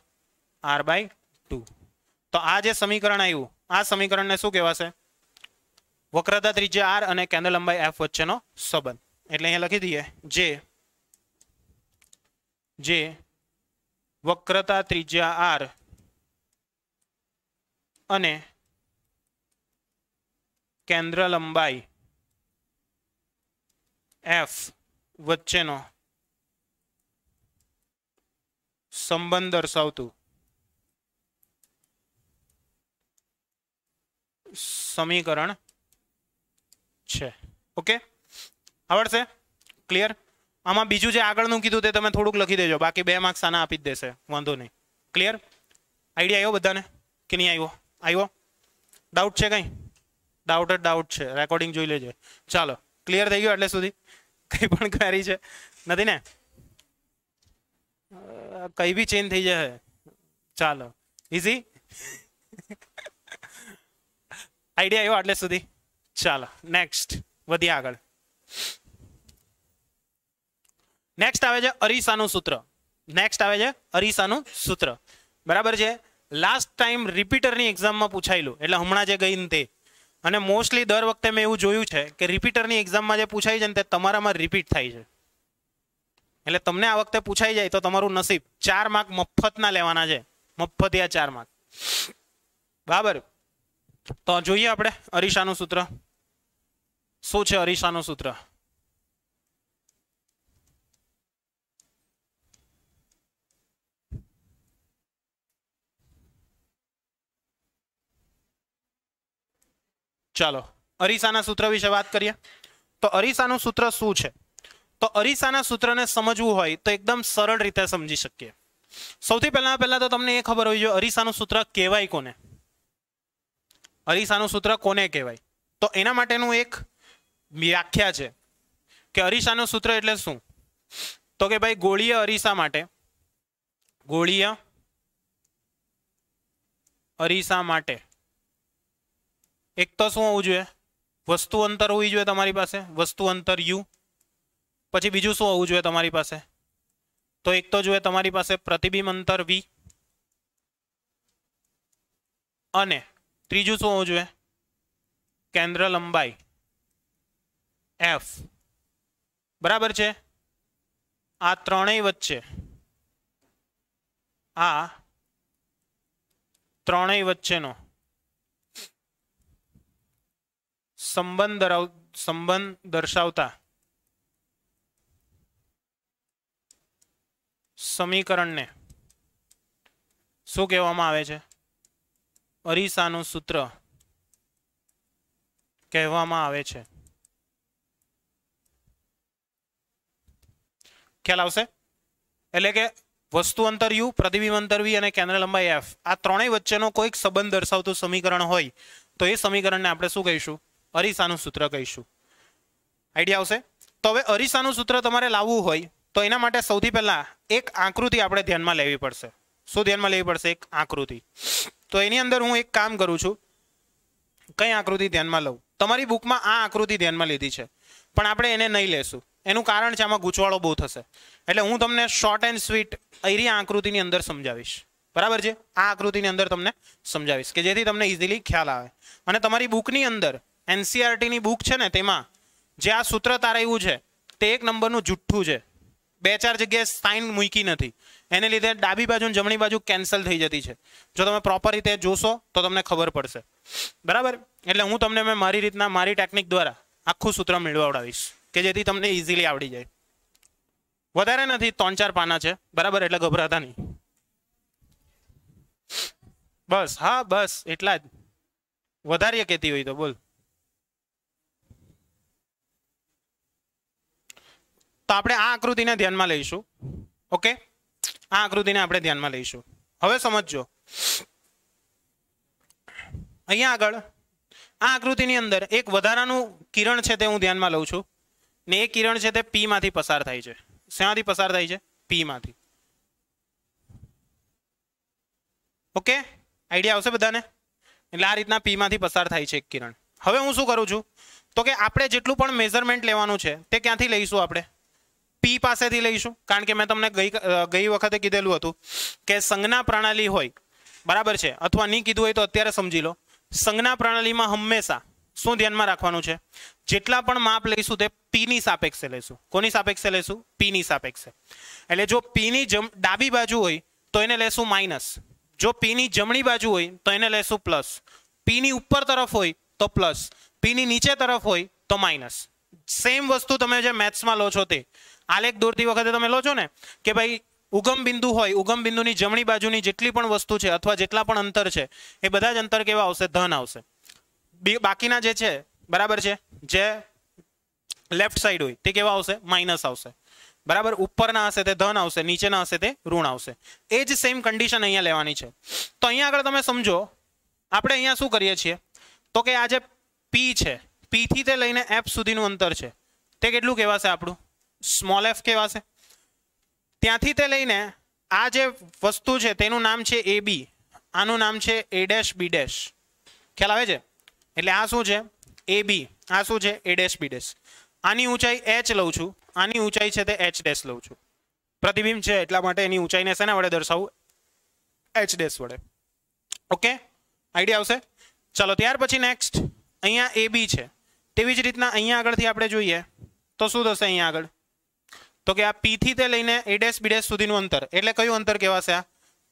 આર બાય ટુ તો આ જે સમીકરણ આવ્યું આ સમીકરણને શું કહેવાશે વક્રતા ત્રિજ્યા આર અને કેન્દ્ર લંબાઈ એફ વચ્ચેનો સંબંધ એટલે અહીંયા લખી દઈએ જે જે વક્રતા ત્રિજ્યા આર અને કેન્દ્ર લંબાઈ એફ વચ્ચેનો સંબંધ દર્શાવતું સમીકરણ છે ઓકે આવડશે ક્લિયર આમાં બીજું જે આગળનું કીધું તે તમે થોડુંક લખી દેજો બાકી બે માર્ક્સ આના આપી જ દેશે વાંધો નહીં ક્લિયર આઈડિયા આવ્યો બધાને કે નહીં આવ્યો આવ્યો ડાઉટ છે કંઈ ડાઉટ જ ડાઉટ છે રેકોર્ડિંગ જોઈ લેજો ચાલો ક્લિયર થઈ ગયો એટલે સુધી કઈ પણ ક્વેરી છે નથી ને કઈ બી ચેન્જ થઈ જશે ચાલો ઇઝી આઈડિયા આવ્યો આટલે સુધી ચાલો નેક્સ્ટ વધીએ આગળ નેક્સ્ટ આવે છે અરીસાનું સૂત્ર નેક્સ્ટ આવે છે અરીસાનું સૂત્ર બરાબર છે લાસ્ટ ટાઈમ રિપીટરની એક્ઝામમાં પૂછાયેલું એટલે હમણાં જે ગઈ તે અને મોસ્ટલી દર વખતે મેં એવું જોયું છે કે રિપીટરની એક્ઝામમાં જે પૂછાઈ છે ને તે તમારામાં રિપીટ થાય છે એટલે તમને આ વખતે પૂછાઈ જાય તો તમારું નસીબ ચાર માર્ક મફતના લેવાના છે યા ચાર માર્ક બરાબર તો જોઈએ આપણે અરીસાનું સૂત્ર શું છે અરીસાનું સૂત્ર ચાલો અરીસાના સૂત્ર વિશે વાત કરીએ તો અરીસાનું સૂત્ર શું છે તો અરીસાના સૂત્રને સમજવું હોય તો એકદમ સરળ રીતે સમજી શકીએ સૌથી પહેલા પહેલા તો તમને એ ખબર હોવી જોઈએ અરીસાનું સૂત્ર કહેવાય કોને અરીસાનું સૂત્ર કોને કહેવાય તો એના માટેનું એક વ્યાખ્યા છે કે અરીસાનું સૂત્ર એટલે શું તો કે ભાઈ ગોળીય અરીસા માટે ગોળીય અરીસા માટે એક તો શું હોવું જોઈએ વસ્તુ અંતર હોવી જોઈએ તમારી પાસે વસ્તુ અંતર યુ પછી બીજું શું હોવું જોઈએ તમારી પાસે તો એક તો જોઈએ તમારી પાસે પ્રતિબિંબ અંતર વી અને ત્રીજું શું હોવું જોઈએ કેન્દ્ર લંબાઈ એફ બરાબર છે આ ત્રણેય વચ્ચે આ ત્રણેય વચ્ચેનો સંબંધ સંબંધ દર્શાવતા સમીકરણને શું કહેવામાં આવે છે અરીસાનું સૂત્ર કહેવામાં આવે છે ખ્યાલ આવશે એટલે કે વસ્તુ અંતર યુ પ્રતિબિંબ અંતર વી અને કેન્દ્ર લંબાઈ એફ આ ત્રણેય વચ્ચેનો કોઈક સંબંધ દર્શાવતું સમીકરણ હોય તો એ સમીકરણને આપણે શું કહીશું અરીસાનું સૂત્ર કહીશું આઈડિયા આવશે તો હવે અરીસાનું સૂત્ર તમારે લાવવું હોય તો એના માટે સૌથી પહેલાં એક આકૃતિ આપણે ધ્યાનમાં લેવી પડશે શું ધ્યાનમાં લેવી પડશે એક આકૃતિ તો એની અંદર હું એક કામ કરું છું કઈ આકૃતિ ધ્યાનમાં લઉં તમારી બુકમાં આ આકૃતિ ધ્યાનમાં લીધી છે પણ આપણે એને નહીં લેશું એનું કારણ છે આમાં ગૂંચવાળો બહુ થશે એટલે હું તમને શોર્ટ એન્ડ સ્વીટ એરી આકૃતિની અંદર સમજાવીશ બરાબર છે આ આકૃતિની અંદર તમને સમજાવીશ કે જેથી તમને ઇઝીલી ખ્યાલ આવે અને તમારી બુકની અંદર એનસીઆરટીની બુક છે ને તેમાં જે આ સૂત્ર તારાવ્યું છે તે એક નંબરનું જુઠ્ઠું છે બે ચાર જગ્યાએ સાઇન મૂકી નથી એને લીધે ડાબી બાજુ જમણી બાજુ કેન્સલ થઈ જતી છે જો તમે પ્રોપર રીતે જોશો તો તમને ખબર પડશે બરાબર એટલે હું તમને મેં મારી રીતના મારી ટેકનિક દ્વારા આખું સૂત્ર મેળવડાવીશ કે જેથી તમને ઇઝીલી આવડી જાય વધારે નથી ત્રણ ચાર પાના છે બરાબર એટલે ગભરાતા નહીં બસ હા બસ એટલા જ વધારે કહેતી હોય તો બોલ તો આપણે આ આકૃતિને ધ્યાનમાં લઈશું ઓકે આ આકૃતિને આપણે ધ્યાનમાં લઈશું હવે સમજો અહીંયા આગળ આ આકૃતિની અંદર એક વધારાનું કિરણ છે તે હું ધ્યાનમાં લઉં છું ને એ કિરણ છે તે પી માંથી પસાર થાય છે શેમાંથી પસાર થાય છે પી માંથી ઓકે આઈડિયા આવશે બધાને એટલે આ રીતના પી માંથી પસાર થાય છે એક કિરણ હવે હું શું કરું છું તો કે આપણે જેટલું પણ મેઝરમેન્ટ લેવાનું છે તે ક્યાંથી લઈશું આપણે પી પાસેથી લઈશું કારણ કે મેં તમને ગઈ ગઈ વખતે કીધેલું હતું કે સંજ્ઞા પ્રણાલી હોય બરાબર છે અથવા નહીં કીધું હોય તો અત્યારે સમજી લો સંજ્ઞા પ્રણાલીમાં હંમેશા શું ધ્યાનમાં રાખવાનું છે જેટલા પણ માપ લઈશું તે પીની સાપેક્ષે લઈશું કોની સાપેક્ષે લઈશું પીની સાપેક્ષે એટલે જો પીની જમ ડાબી બાજુ હોય તો એને લેશું માઇનસ જો પીની જમણી બાજુ હોય તો એને લેશું પ્લસ પીની ઉપર તરફ હોય તો પ્લસ પીની નીચે તરફ હોય તો માઇનસ સેમ વસ્તુ તમે જે મેથ્સમાં લો છો તે આલેખ દોરતી વખતે તમે લો છો ને કે ભાઈ ઉગમ બિંદુ હોય ઉગમ બિંદુની જમણી બાજુની જેટલી પણ વસ્તુ છે અથવા જેટલા પણ અંતર છે એ બધા જ અંતર કેવા આવશે ધન આવશે બાકીના જે છે બરાબર છે જે લેફ્ટ સાઈડ હોય તે કેવા આવશે માઇનસ આવશે બરાબર ઉપરના હશે તે ધન આવશે નીચેના હશે તે ઋણ આવશે એ જ સેમ કન્ડિશન અહીંયા લેવાની છે તો અહીંયા આગળ તમે સમજો આપણે અહીંયા શું કરીએ છીએ તો કે આ જે પી છે પીથી તે લઈને એફ સુધીનું અંતર છે તે કેટલું કહેવાશે આપણું સ્મોલ એફ કહેવાશે ત્યાંથી તે લઈને આ જે વસ્તુ છે તેનું નામ છે એ બી આનું નામ છે એ ડેશ બી ડેશ ખ્યાલ આવે છે એટલે આ શું છે એ બી આ શું છે એ ડેશ બી ડેશ આની ઊંચાઈ એચ લઉં છું આની ઊંચાઈ છે તે એચ ડેશ લઉં છું પ્રતિબિંબ છે એટલા માટે એની ઊંચાઈને શેના વડે દર્શાવું એચ ડેશ વડે ઓકે આઈડિયા આવશે ચલો ત્યાર પછી નેક્સ્ટ અહીંયા એ બી છે તેવી જ રીતના અહીંયા આગળથી આપણે જોઈએ તો શું થશે અહીંયા આગળ તો કે આ પીથી તે લઈને એડેસ બીડેસ સુધીનું અંતર એટલે કયું અંતર કહેવાશે આ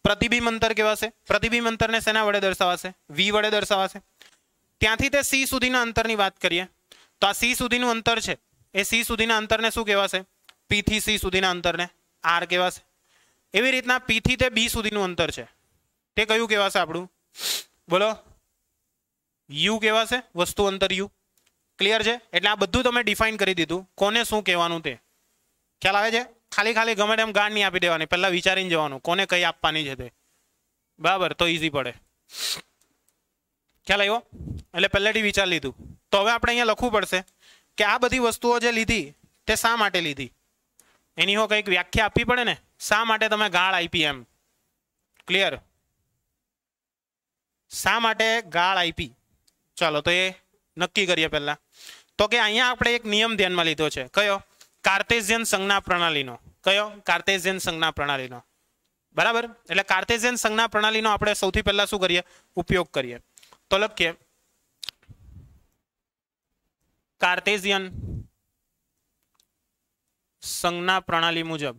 પ્રતિબિંબ અંતર કહેવાશે પ્રતિબિંબ અંતરને શેના વડે દર્શાવાશે વી વડે દર્શાવાશે ત્યાંથી તે સી સુધીના અંતરની વાત કરીએ તો આ સી સુધીનું અંતર છે એ સી સુધીના અંતરને શું કહેવાશે પી થી સી સુધીના અંતરને આર કહેવાશે એવી રીતના પી થી તે બી સુધીનું અંતર છે તે કયું કહેવાશે આપણું બોલો યુ કહેવાશે વસ્તુ અંતર યુ ક્લિયર છે એટલે આ બધું તમે ડિફાઇન કરી દીધું કોને શું કહેવાનું તે ખ્યાલ આવે છે ખાલી ખાલી ગમે તેમ ગાંડ નહીં આપી દેવાની પહેલાં વિચારીને જવાનું કોને કંઈ આપવાની છે તે બરાબર તો ઈઝી પડે ખ્યાલ આવ્યો એટલે પહેલેથી વિચાર લીધું તો હવે આપણે અહીંયા લખવું પડશે કે આ બધી વસ્તુઓ જે લીધી તે શા માટે લીધી એની હો કંઈક વ્યાખ્યા આપવી પડે ને શા માટે તમે ગાળ આપી એમ ક્લિયર શા માટે ગાળ આપી ચાલો તો એ નક્કી કરીએ પહેલાં તો કે અહીંયા આપણે એક નિયમ ધ્યાનમાં લીધો છે કયો કાર્તેઝિયન સંજ્ઞા પ્રણાલીનો કયો કાર્તેઝિયન સંજ્ઞા પ્રણાલીનો બરાબર એટલે કાર્તેઝિયન સંજ્ઞા પ્રણાલીનો આપણે સૌથી પહેલાં શું કરીએ ઉપયોગ કરીએ તો લખીએ કાર્તેઝિયન સંજ્ઞા પ્રણાલી મુજબ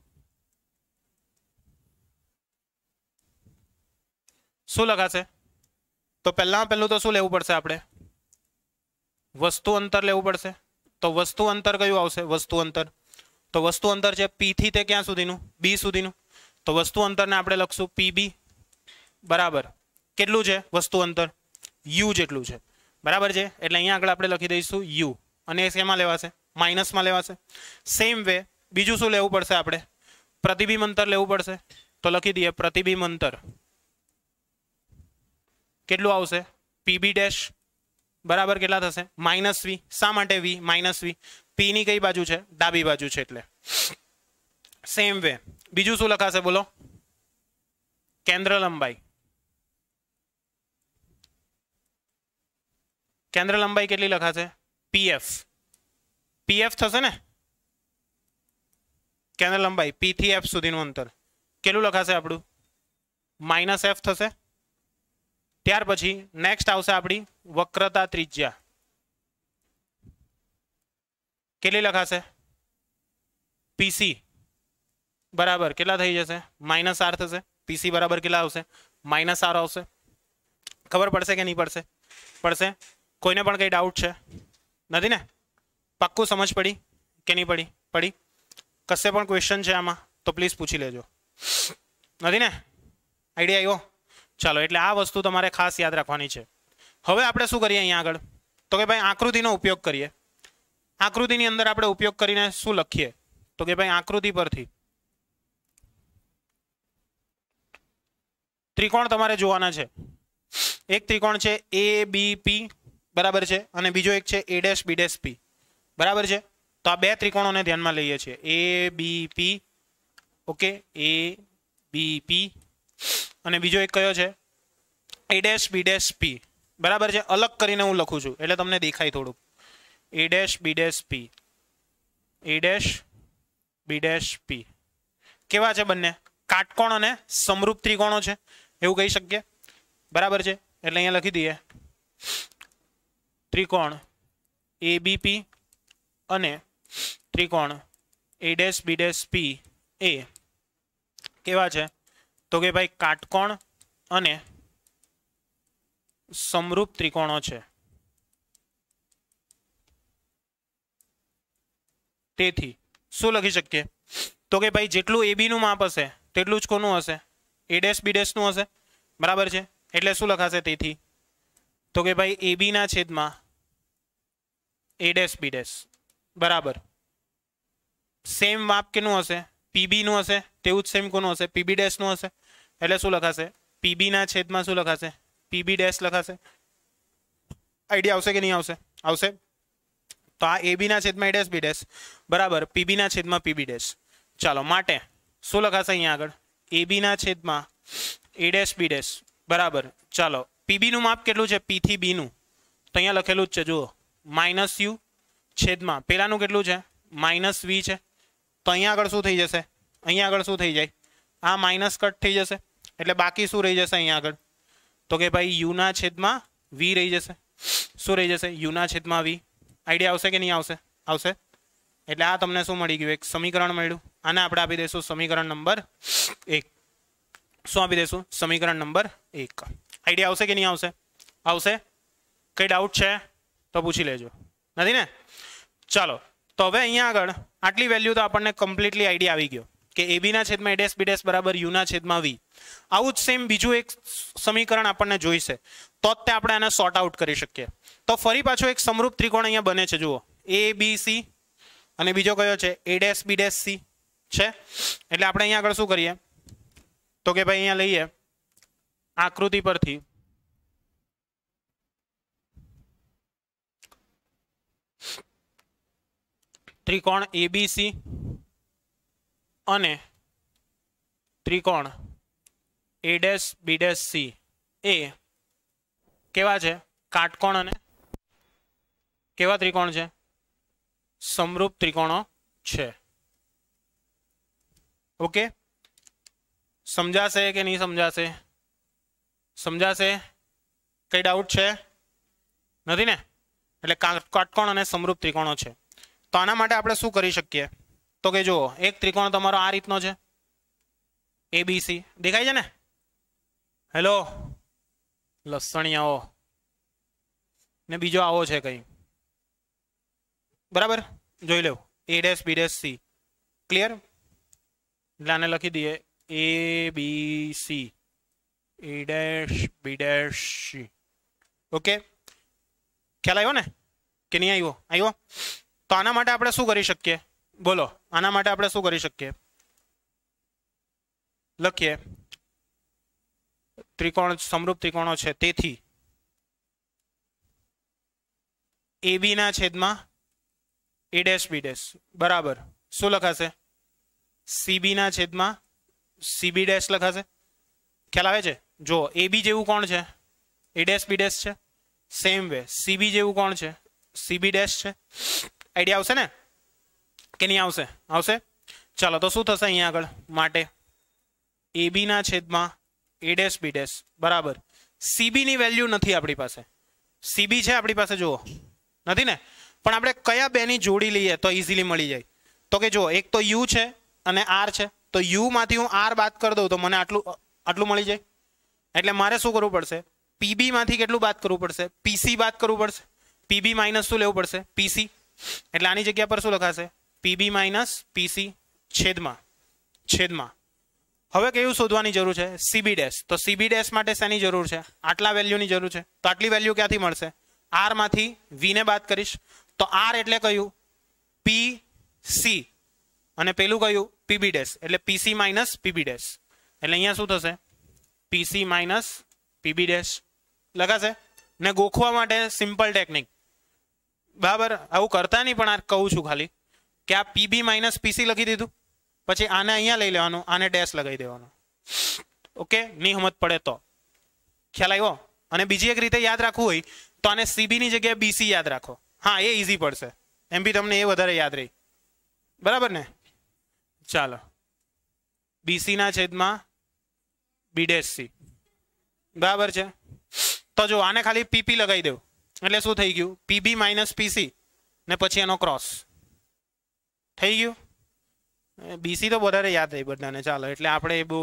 શું લગાશે તો પહેલામાં પહેલું તો શું લેવું પડશે આપણે વસ્તુ અંતર લેવું પડશે તો વસ્તુ અંતર કયું આવશે વસ્તુ અંતર તો વસ્તુ અંતર છે પી થી તે ક્યાં સુધીનું બી સુધીનું તો વસ્તુ અંતરને આપણે લખશું પીબી બરાબર કેટલું છે વસ્તુ અંતર યુ જેટલું છે બરાબર છે એટલે અહીંયા આગળ આપણે લખી દઈશું યુ અને એ શેમાં લેવાશે માઇનસમાં લેવાશે સેમ વે બીજું શું લેવું પડશે આપણે પ્રતિબિંબ અંતર લેવું પડશે તો લખી દઈએ પ્રતિબિંબ અંતર કેટલું આવશે પીબી ડેશ बराबर कितना થશે -v સામાટે v -v p ની કઈ બાજુ છે ડાબી બાજુ છે એટલે સેમ વે બીજું શું લખાશે બોલો કેન્દ્ર લંબાઈ કેન્દ્ર લંબાઈ કેટલી લખાશે pf pf થશે ને કેન્દ્ર લંબાઈ ptf સુધીન અંતર કેલું લખાશે આપડું -f થશે ત્યાર પછી નેક્સ્ટ આવશે આપણી વક્રતા ત્રિજ્યા કેટલી લખાશે પીસી બરાબર કેટલા થઈ જશે માઇનસ આર થશે પીસી બરાબર કેટલા આવશે માઇનસ આર આવશે ખબર પડશે કે નહીં પડશે પડશે કોઈને પણ કંઈ ડાઉટ છે નથી ને પાક્કું સમજ પડી કે નહીં પડી પડી કશે પણ ક્વેશ્ચન છે આમાં તો પ્લીઝ પૂછી લેજો નથી ને આઈડિયા આવ્યો ચાલો એટલે આ વસ્તુ તમારે ખાસ યાદ રાખવાની છે હવે આપણે શું કરીએ અહીંયા આગળ તો કે ભાઈ આકૃતિનો ઉપયોગ કરીએ આકૃતિની અંદર આપણે ઉપયોગ કરીને શું લખીએ તો કે ભાઈ આકૃતિ પરથી ત્રિકોણ તમારે જોવાના છે એક ત્રિકોણ છે એ બી પી બરાબર છે અને બીજો એક છે એ ડેશ બી ડેશ પી બરાબર છે તો આ બે ત્રિકોણોને ધ્યાનમાં લઈએ છીએ એ બી પી ઓકે એ બી પી અને બીજો એક કયો છે એ ડેશ બી ડેશ પી બરાબર છે અલગ કરીને હું લખું છું એટલે તમને દેખાય થોડુંક A dash B dash P A dash B dash P કેવા છે બંને કાટકોણ અને સમરૂપ ત્રિકોણો છે એવું કહી શકીએ બરાબર છે એટલે અહીંયા લખી દઈએ ત્રિકોણ એબીપી અને ત્રિકોણ એ ડેશ બી ડેશ પી એ કેવા છે તો કે ભાઈ કાટકોણ અને સમરૂપ ત્રિકોણો છે તેથી શું લખી શકીએ તો કે ભાઈ જેટલું એબી નું માપ હશે તેટલું જ કોનું હશે એડેસ ડેશ નું હશે બરાબર છે એટલે શું લખાશે તેથી તો કે ભાઈ એબી ના છેદમાં એડેસ ડેશ બી ડેશ બરાબર સેમ માપ કેનું હશે pb નું હશે તે ઉચ સെയിમ કોનો હશે pb ડેશ નો હશે એટલે શું લખાશે pb ના છેદ માં શું લખાશે pb ડેશ લખાશે આઈડિયા આવશે કે નહીં આવશે આવશે તો આ ab ના છેદ માં a ડેશ b ડેશ બરાબર pb ના છેદ માં pb ડેશ ચાલો માટે શું લખાશે અહીં આગળ ab ના છેદ માં a ડેશ b ડેશ બરાબર ચાલો pb નું માપ કેટલું છે p થી b નું તો અહીંયા લખેલું જ છે જુઓ -u છેદ માં પેલા નું કેટલું છે -v છે તો અહીંયા આગળ શું થઈ જશે અહીંયા આગળ શું થઈ જાય આ માઇનસ કટ થઈ જશે એટલે બાકી શું રહી જશે અહીંયા આગળ તો કે ભાઈ યુના છેદમાં વી રહી જશે શું રહી જશે યુના છેદમાં વી આઈડિયા આવશે કે નહીં આવશે આવશે એટલે આ તમને શું મળી ગયું એક સમીકરણ મળ્યું આને આપણે આપી દઈશું સમીકરણ નંબર એક શું આપી દઈશું સમીકરણ નંબર એક આઈડિયા આવશે કે નહીં આવશે આવશે કંઈ ડાઉટ છે તો પૂછી લેજો નથી ને ચાલો તો હવે અહીંયા આગળ આટલી વેલ્યુ તો આપણને કમ્પ્લીટલી આઈડિયા આવી ગયો કે એબીના બીના છેદમાં એડેસ બીડેસ બરાબર યુના છેદમાં વી આવું જ સેમ બીજું એક સમીકરણ આપણને જોઈશે તો જ તે આપણે આને સોર્ટ આઉટ કરી શકીએ તો ફરી પાછો એક સમરૂપ ત્રિકોણ અહીંયા બને છે જુઓ એ બી સી અને બીજો કયો છે એ ડેસ સી છે એટલે આપણે અહીંયા આગળ શું કરીએ તો કે ભાઈ અહીંયા લઈએ આકૃતિ પરથી ત્રિકોણ એબીસી અને ત્રિકોણ એડેસ બીડેસ સી એ કેવા છે કાટકોણ અને કેવા ત્રિકોણ છે સમરૂપ ત્રિકોણો છે ઓકે સમજાશે કે નહીં સમજાશે સમજાશે કઈ ડાઉટ છે નથી ને એટલે કાટકોણ અને સમરૂપ ત્રિકોણો છે તો આના માટે આપણે શું કરી શકીએ તો કે જુઓ એક ત્રિકોણ તમારો આ રીતનો છે એબીસી દેખાય છે ને હેલો લસણિયાઓ ને બીજો આવો છે કંઈ બરાબર જોઈ લેવું A dash B dash C clear એટલે આને લખી દઈએ A B C A dash B dash C okay ખ્યાલ આવ્યો ને કે નહીં આવ્યો આવ્યો તણા માટે આપણે શું કરી શકીએ બોલો આના માટે આપણે શું કરી શકીએ લખીએ ત્રિકોણ સમરૂપ ત્રિકોણો છે તેથી AB ના છેદમાં A'B' બરાબર શું લખાશે CB ના છેદમાં CB' લખાશે ખ્યાલ આવે છે જો AB જેવો કોણ છે A'B' છે સેમ વે CB જેવો કોણ છે CB' છે આઈડિયા આવશે ને કે નહીં આવશે આવશે ચાલો તો શું થશે અહીંયા આગળ માટે એ બીના છેદમાં એ ડેશ બી ડેસ બરાબર સીબીની વેલ્યુ નથી આપણી પાસે સીબી છે આપણી પાસે જુઓ નથી ને પણ આપણે કયા બેની જોડી લઈએ તો ઇઝીલી મળી જાય તો કે જુઓ એક તો યુ છે અને આર છે તો યુમાંથી હું આર બાદ કરી દઉં તો મને આટલું આટલું મળી જાય એટલે મારે શું કરવું પડશે પીબીમાંથી કેટલું બાદ કરવું પડશે પીસી બાદ કરવું પડશે પીબી માઇનસ શું લેવું પડશે પીસી એટલે આની જગ્યા પર શું લખાશે પીબી માઇનસ પીસી છેદમાં છેદમાં હવે કયું શોધવાની જરૂર છે સીબી ડેશ તો સીબી ડેશ માટે શેની જરૂર છે આટલા વેલ્યુની જરૂર છે તો આટલી વેલ્યુ ક્યાંથી મળશે આરમાંથી વીને બાદ કરીશ તો આર એટલે કયું પી સી અને પેલું કયું પીબી ડેશ એટલે પીસી માઇનસ પીબી ડેશ એટલે અહીંયા શું થશે પીસી માઇનસ પીબી ડેશ લખાશે ને ગોખવા માટે સિમ્પલ ટેકનિક બરાબર આવું કરતા નહીં પણ આ કહું છું ખાલી કે આ પીબી માઇનસ પીસી લખી દીધું પછી આને અહીંયા લઈ લેવાનું આને ડેશ લગાવી દેવાનો ઓકે નહીં સમજ પડે તો ખ્યાલ આવ્યો અને બીજી એક રીતે યાદ રાખવું હોય તો આને સીબીની જગ્યાએ બીસી યાદ રાખો હા એ ઇઝી પડશે એમ બી તમને એ વધારે યાદ રહી બરાબર ને ચાલો બીસીના છેદમાં બીડેસ સી બરાબર છે તો જો આને ખાલી પીપી લગાવી દેવું એટલે શું થઈ ગયું પીબી માઇનસ પીસી ને પછી એનો ક્રોસ થઈ ગયું બીસી તો વધારે યાદ રહી બધાને ચાલો એટલે આપણે એ બહુ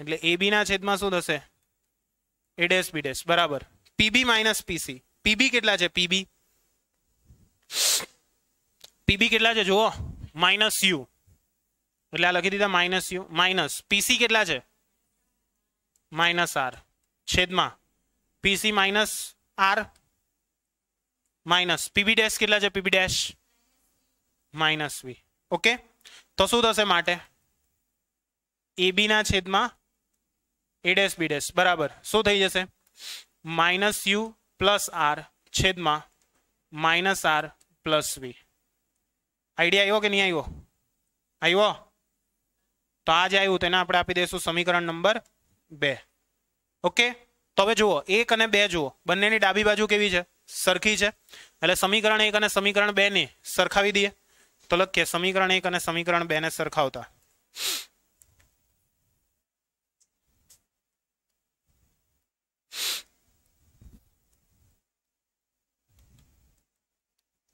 એટલે એ બીના છેદમાં શું થશે એ ડેસ બી ડેસ બરાબર પીબી માઇનસ પીસી પીબી કેટલા છે પીબી પીબી કેટલા છે જુઓ માઇનસ યુ એટલે આ લખી દીધા માઇનસ યુ માઇનસ પીસી કેટલા છે માઇનસ આર છેદમાં પીસી માઇનસ r - pb's કેટલા છે pb' - v ઓકે તો શું થશે માટે ab ના છેદમાં a'b' = શું થઈ જશે -u + r / -r + v idea આવ્યો કે નહી આવ્યો આવ્યો તો આ જાયો તો એને આપણે આપી દેશું સમીકરણ નંબર 2 ઓકે તો હવે જુઓ એક અને બે જુઓ બંનેની ડાબી બાજુ કેવી છે સરખી છે એટલે સમીકરણ એક અને સમીકરણ બે ને સરખાવી દઈએ તો લખીએ સમીકરણ એક અને સમીકરણ બે ને સરખાવતા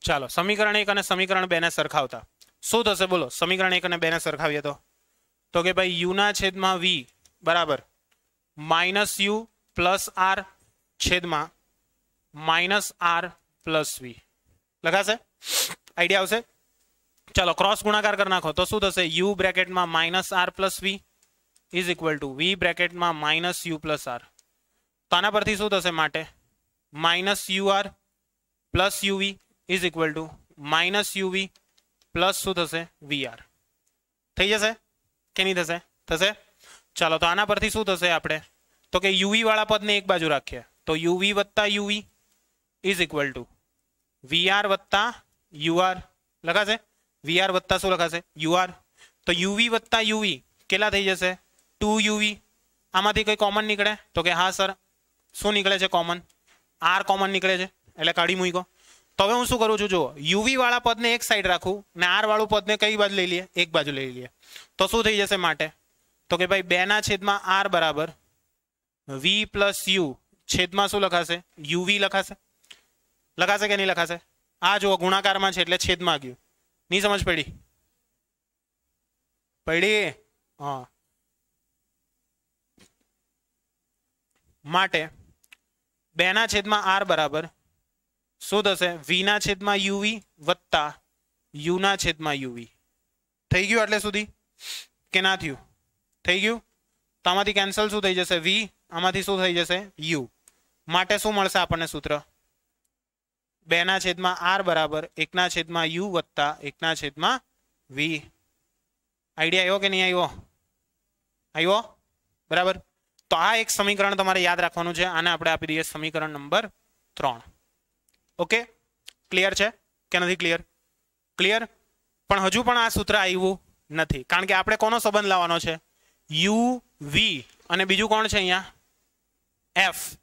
ચાલો સમીકરણ એક અને સમીકરણ બે ને સરખાવતા શું થશે બોલો સમીકરણ એક અને બે ને સરખાવીએ તો તો કે ભાઈ યુના છેદમાં વી બરાબર માઇનસ યુ પ્લસ આર છેદમાં માઇનસ આર પ્લસ વી લખાશે આઈડિયા આવશે ચાલો ક્રોસ ગુણાકાર કરી નાખો તો શું થશે યુ બ્રેકેટમાં minus R plus V is equal to V બ્રેકેટમાં માઇનસ યુ પ્લસ આર તો આના પરથી શું થશે માટે minus U R plus UV is equal to minus UV plus શું થશે વી થઈ જશે કે નહીં થશે થશે ચાલો તો આના પરથી શું થશે આપણે તો કે યુવી વાળા પદને એક બાજુ રાખીએ તો યુવી વત્તા UV is equal to VR વત્તા યુઆર લખાશે વીઆર વત્તા શું લખાશે યુઆર તો યુવી વત્તા યુવી કેટલા થઈ જશે ટુ યુવી આમાંથી કંઈ કોમન નીકળે તો કે હા સર શું નીકળે છે કોમન આર કોમન નીકળે છે એટલે કાઢી મૂકો તો હવે હું શું કરું છું જુઓ યુવી વાળા પદને એક સાઈડ રાખું ને આર વાળું પદને કઈ બાજુ લઈ લઈએ એક બાજુ લઈ લઈએ તો શું થઈ જશે માટે તો કે ભાઈ બેના છેદમાં આર બરાબર વી પ્લસ યુ છેદમાં શું લખાશે યુવી લખાશે લખાશે કે નહીં લખાશે આ જુઓ ગુણાકારમાં છે એટલે છેદમાં ગયું નહીં સમજ પડી પડી હા માટે બેના છેદમાં આર બરાબર શું થશે વીના છેદમાં યુવી વત્તા યુના છેદમાં યુવી થઈ ગયું એટલે સુધી કે ના થયું થઈ ગયું તો આમાંથી કેન્સલ શું થઈ જશે વી આમાંથી શું થઈ જશે યુ માટે શું મળશે આપણને સૂત્ર બેના છેદમાં આર બરાબર એકના છેદમાં યુ વત્તા એકના છેદમાં વી આઈડિયા આવ્યો કે નહીં આવ્યો આવ્યો બરાબર તો આ એક સમીકરણ તમારે યાદ રાખવાનું છે આને આપણે આપી દઈએ સમીકરણ નંબર ત્રણ ઓકે ક્લિયર છે કે નથી ક્લિયર ક્લિયર પણ હજુ પણ આ સૂત્ર આવ્યું નથી કારણ કે આપણે કોનો સંબંધ લાવવાનો છે યુ વી અને બીજું કોણ છે અહીંયા એફ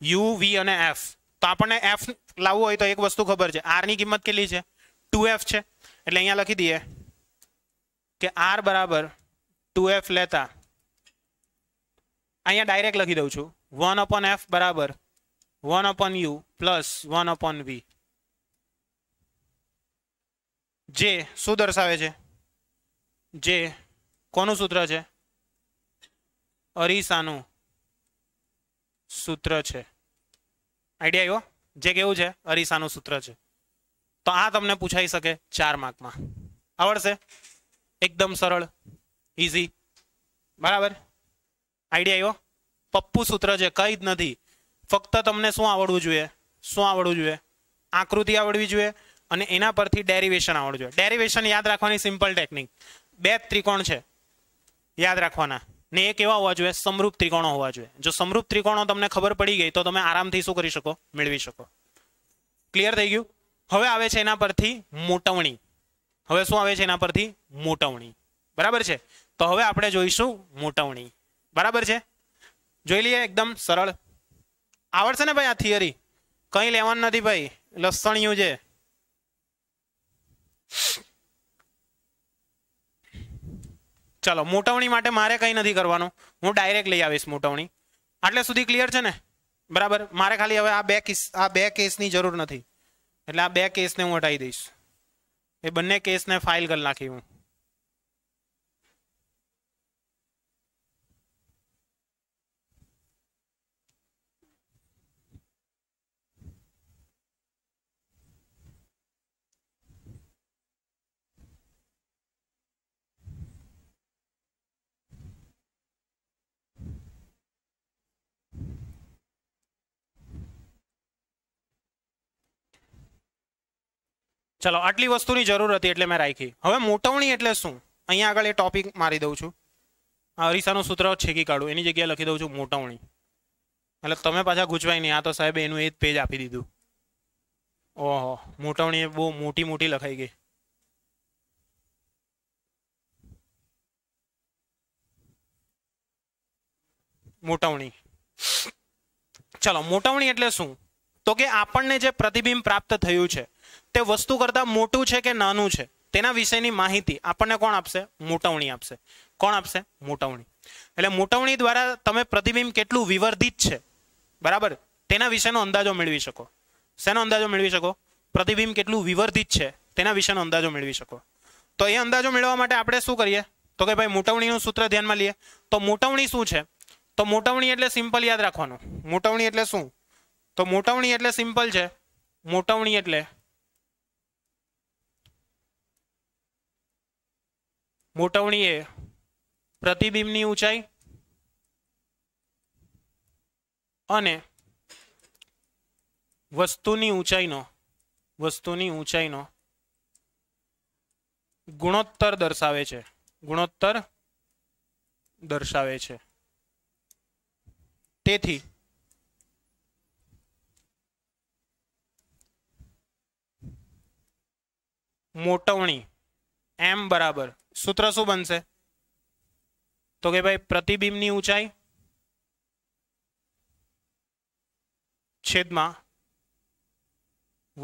યુ વી અને એફ તો આપણને એફ લાવવું હોય તો એક વસ્તુ ખબર છે આરની કિંમત કેટલી છે ટુ એફ છે એટલે અહીંયા લખી દઈએ કે આર બરાબર ટુ એફ લેતા અહીંયા ડાયરેક્ટ લખી દઉં છું વન અપોન એફ બરાબર one upon U plus one upon V જે શું દર્શાવે છે જે કોનું સૂત્ર છે અરીસાનું સૂત્ર છે આઈડિયા આવ્યો જે કેવું છે અરીસાનું સૂત્ર છે તો આ તમને પૂછાઈ શકે ચાર માર્કમાં આવડશે એકદમ સરળ ઇઝી બરાબર આઈડિયા આવ્યો પપ્પુ સૂત્ર છે કઈ જ નથી ફક્ત તમને શું આવડવું જોઈએ શું આવડવું જોઈએ આકૃતિ આવડવી જોઈએ અને એના પરથી ડેરિવેશન આવડવું જોઈએ ડેરિવેશન યાદ રાખવાની સિમ્પલ ટેકનિક બે ત્રિકોણ છે યાદ રાખવાના ને એ કેવા હોવા જોઈએ સમરૂપ ત્રિકોણો હોવા જોઈએ જો સમરૂપ ત્રિકોણો તમને ખબર પડી ગઈ તો તમે આરામથી શું કરી શકો મેળવી શકો ક્લિયર થઈ ગયું હવે આવે છે એના પરથી મોટવણી હવે શું આવે છે એના પરથી મોટવણી બરાબર છે તો હવે આપણે જોઈશું મોટવણી બરાબર છે જોઈ લઈએ એકદમ સરળ આવડશે ને ભાઈ આ થિયરી કંઈ લેવાનું નથી ભાઈ લસણિયું છે ચલો મોટવણી માટે મારે કંઈ નથી કરવાનું હું ડાયરેક્ટ લઈ આવીશ મોટવણી આટલે સુધી ક્લિયર છે ને બરાબર મારે ખાલી હવે આ બે કેસ આ બે કેસની જરૂર નથી એટલે આ બે કેસને હું હટાવી દઈશ એ બંને કેસને ફાઇલ કરી નાખી હું ચલો આટલી વસ્તુની જરૂર હતી એટલે મેં રાખી હવે મોટવણી એટલે શું અહીંયા આગળ એ ટોપિક મારી દઉં છું આ અરીસાનું સૂત્ર છેકી કાઢું એની જગ્યાએ લખી દઉં છું મોટવણી એટલે તમે પાછા ગૂંચવાય નહીં આ તો સાહેબ એનું એ જ પેજ આપી દીધું ઓહો મોટવણી બહુ મોટી મોટી લખાઈ ગઈ મોટવણી ચલો મોટવણી એટલે શું તો કે આપણને જે પ્રતિબિંબ પ્રાપ્ત થયું છે તે વસ્તુ કરતાં મોટું છે કે નાનું છે તેના વિશેની માહિતી આપણને કોણ આપશે મોટવણી આપશે કોણ આપશે મોટવણી એટલે મોટવણી દ્વારા તમે પ્રતિબિંબ કેટલું વિવર્ધિત છે બરાબર તેના વિશેનો અંદાજો મેળવી શકો શેનો અંદાજો મેળવી શકો પ્રતિબિંબ કેટલું વિવર્ધિત છે તેના વિશેનો અંદાજો મેળવી શકો તો એ અંદાજો મેળવવા માટે આપણે શું કરીએ તો કે ભાઈ મોટવણીનું સૂત્ર ધ્યાનમાં લઈએ તો મોટવણી શું છે તો મોટવણી એટલે સિમ્પલ યાદ રાખવાનું મોટવણી એટલે શું તો મોટવણી એટલે સિમ્પલ છે મોટવણી એટલે મોટવણી એ પ્રતિબિંબની ઊંચાઈ અને વસ્તુની ઊંચાઈનો વસ્તુની ઊંચાઈનો ગુણોત્તર દર્શાવે છે ગુણોત્તર દર્શાવે છે તેથી મોટવણી એમ બરાબર સૂત્ર શું બનશે તો કે ભાઈ પ્રતિબિંબની ઊંચાઈ છેદમાં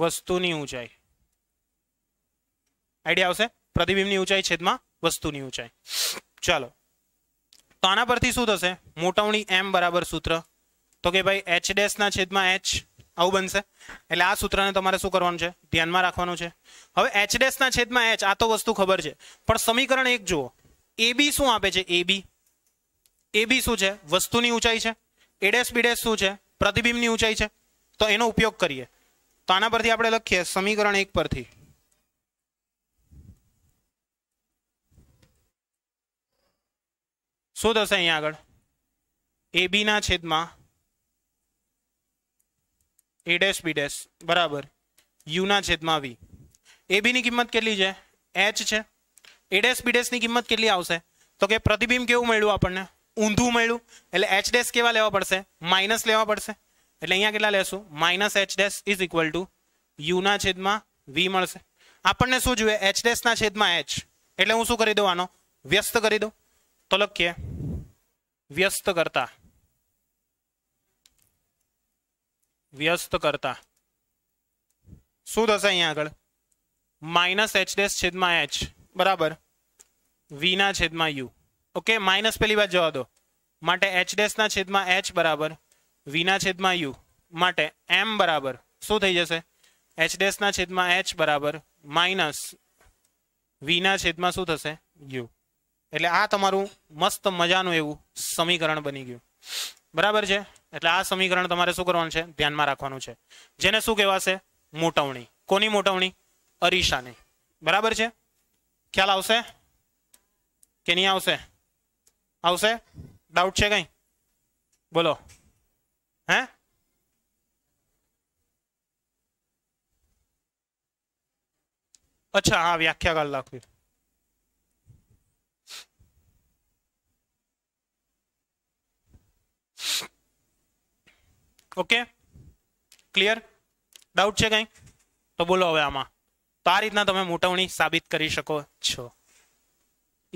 વસ્તુની ઊંચાઈ આઈડિયા આવશે પ્રતિબિંબની ઊંચાઈ છેદમાં વસ્તુની ઊંચાઈ ચાલો તો આના પરથી શું થશે મોટવણી એમ બરાબર સૂત્ર તો કે ભાઈ એચ ડેશના છેદમાં એચ આવું બનશે એટલે આ સૂત્રને તમારે શું કરવાનું છે ધ્યાનમાં રાખવાનું છે હવે એચ ડેશના છેદમાં એચ આ તો વસ્તુ ખબર છે પણ સમીકરણ એક જુઓ એબી શું આપે છે એબી એબી શું છે વસ્તુની ઊંચાઈ છે એડેસ બીડેસ શું છે પ્રતિબિંબની ઊંચાઈ છે તો એનો ઉપયોગ કરીએ તો આના પરથી આપણે લખીએ સમીકરણ એક પરથી શું થશે અહીંયા આગળ એબીના છેદમાં એ ડેશ બી ડેશ બરાબર યુના છેદમાં વી એ બીની કિંમત કેટલી છે એચ છે એ ડેશ બી ડેશની કિંમત કેટલી આવશે તો કે પ્રતિબિંબ કેવું મળ્યું આપણને ઊંધું મળ્યું એટલે એચ ડેશ કેવા લેવા પડશે માઇનસ લેવા પડશે એટલે અહીંયા કેટલા લેશું minus H dash is equal to યુના છેદમાં વી મળશે આપણને શું જોઈએ એચ ડેશના છેદમાં એચ એટલે હું શું કરી દઉં આનો વ્યસ્ત કરી દઉં તો લખીએ વ્યસ્ત કરતા વ્યસ્ત કરતા શું થશે અહીંયા આગળ માઇનસ એચ ડેસ છેદમાં એચ બરાબર વીના છેદમાં યુ ઓકે માઇનસ પહેલી વાત જવા દો માટે એચ ડેશના છેદમાં એચ બરાબર વીના છેદમાં યુ માટે એમ બરાબર શું થઈ જશે એચ ડેશના છેદમાં એચ બરાબર માઇનસ વીના છેદમાં શું થશે યુ એટલે આ તમારું મસ્ત મજાનું એવું સમીકરણ બની ગયું બરાબર છે એટલે આ સમીકરણ તમારે શું કરવાનું છે ધ્યાનમાં રાખવાનું છે જેને શું કહેવાશે મોટવણી કોની મોટવણી અરીસાની બરાબર છે ખ્યાલ આવશે કે નહીં આવશે આવશે ડાઉટ છે કંઈ બોલો હે અચ્છા હા વ્યાખ્યા કાલ લખ્યું ઓકે ક્લિયર ડાઉટ છે કંઈ તો બોલો હવે આમાં તો આ રીતના તમે મોટવણી સાબિત કરી શકો છો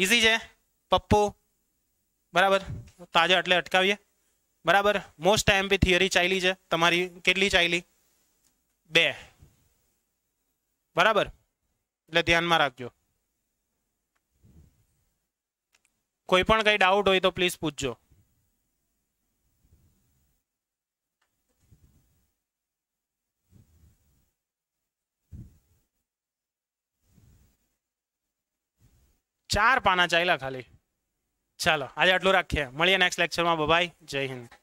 ઇઝી છે પપ્પુ બરાબર તો આજે એટલે અટકાવીએ બરાબર મોસ્ટ એમપી થિયરી ચાલી છે તમારી કેટલી ચાલી બે બરાબર એટલે ધ્યાનમાં રાખજો કોઈ પણ કંઈ ડાઉટ હોય તો પ્લીઝ પૂછજો ચાર પાના ચાલ્યા ખાલી ચાલો આજે આટલું રાખીએ મળીએ નેક્સ્ટ લેક્ચરમાં બબાઈ જય હિન્દ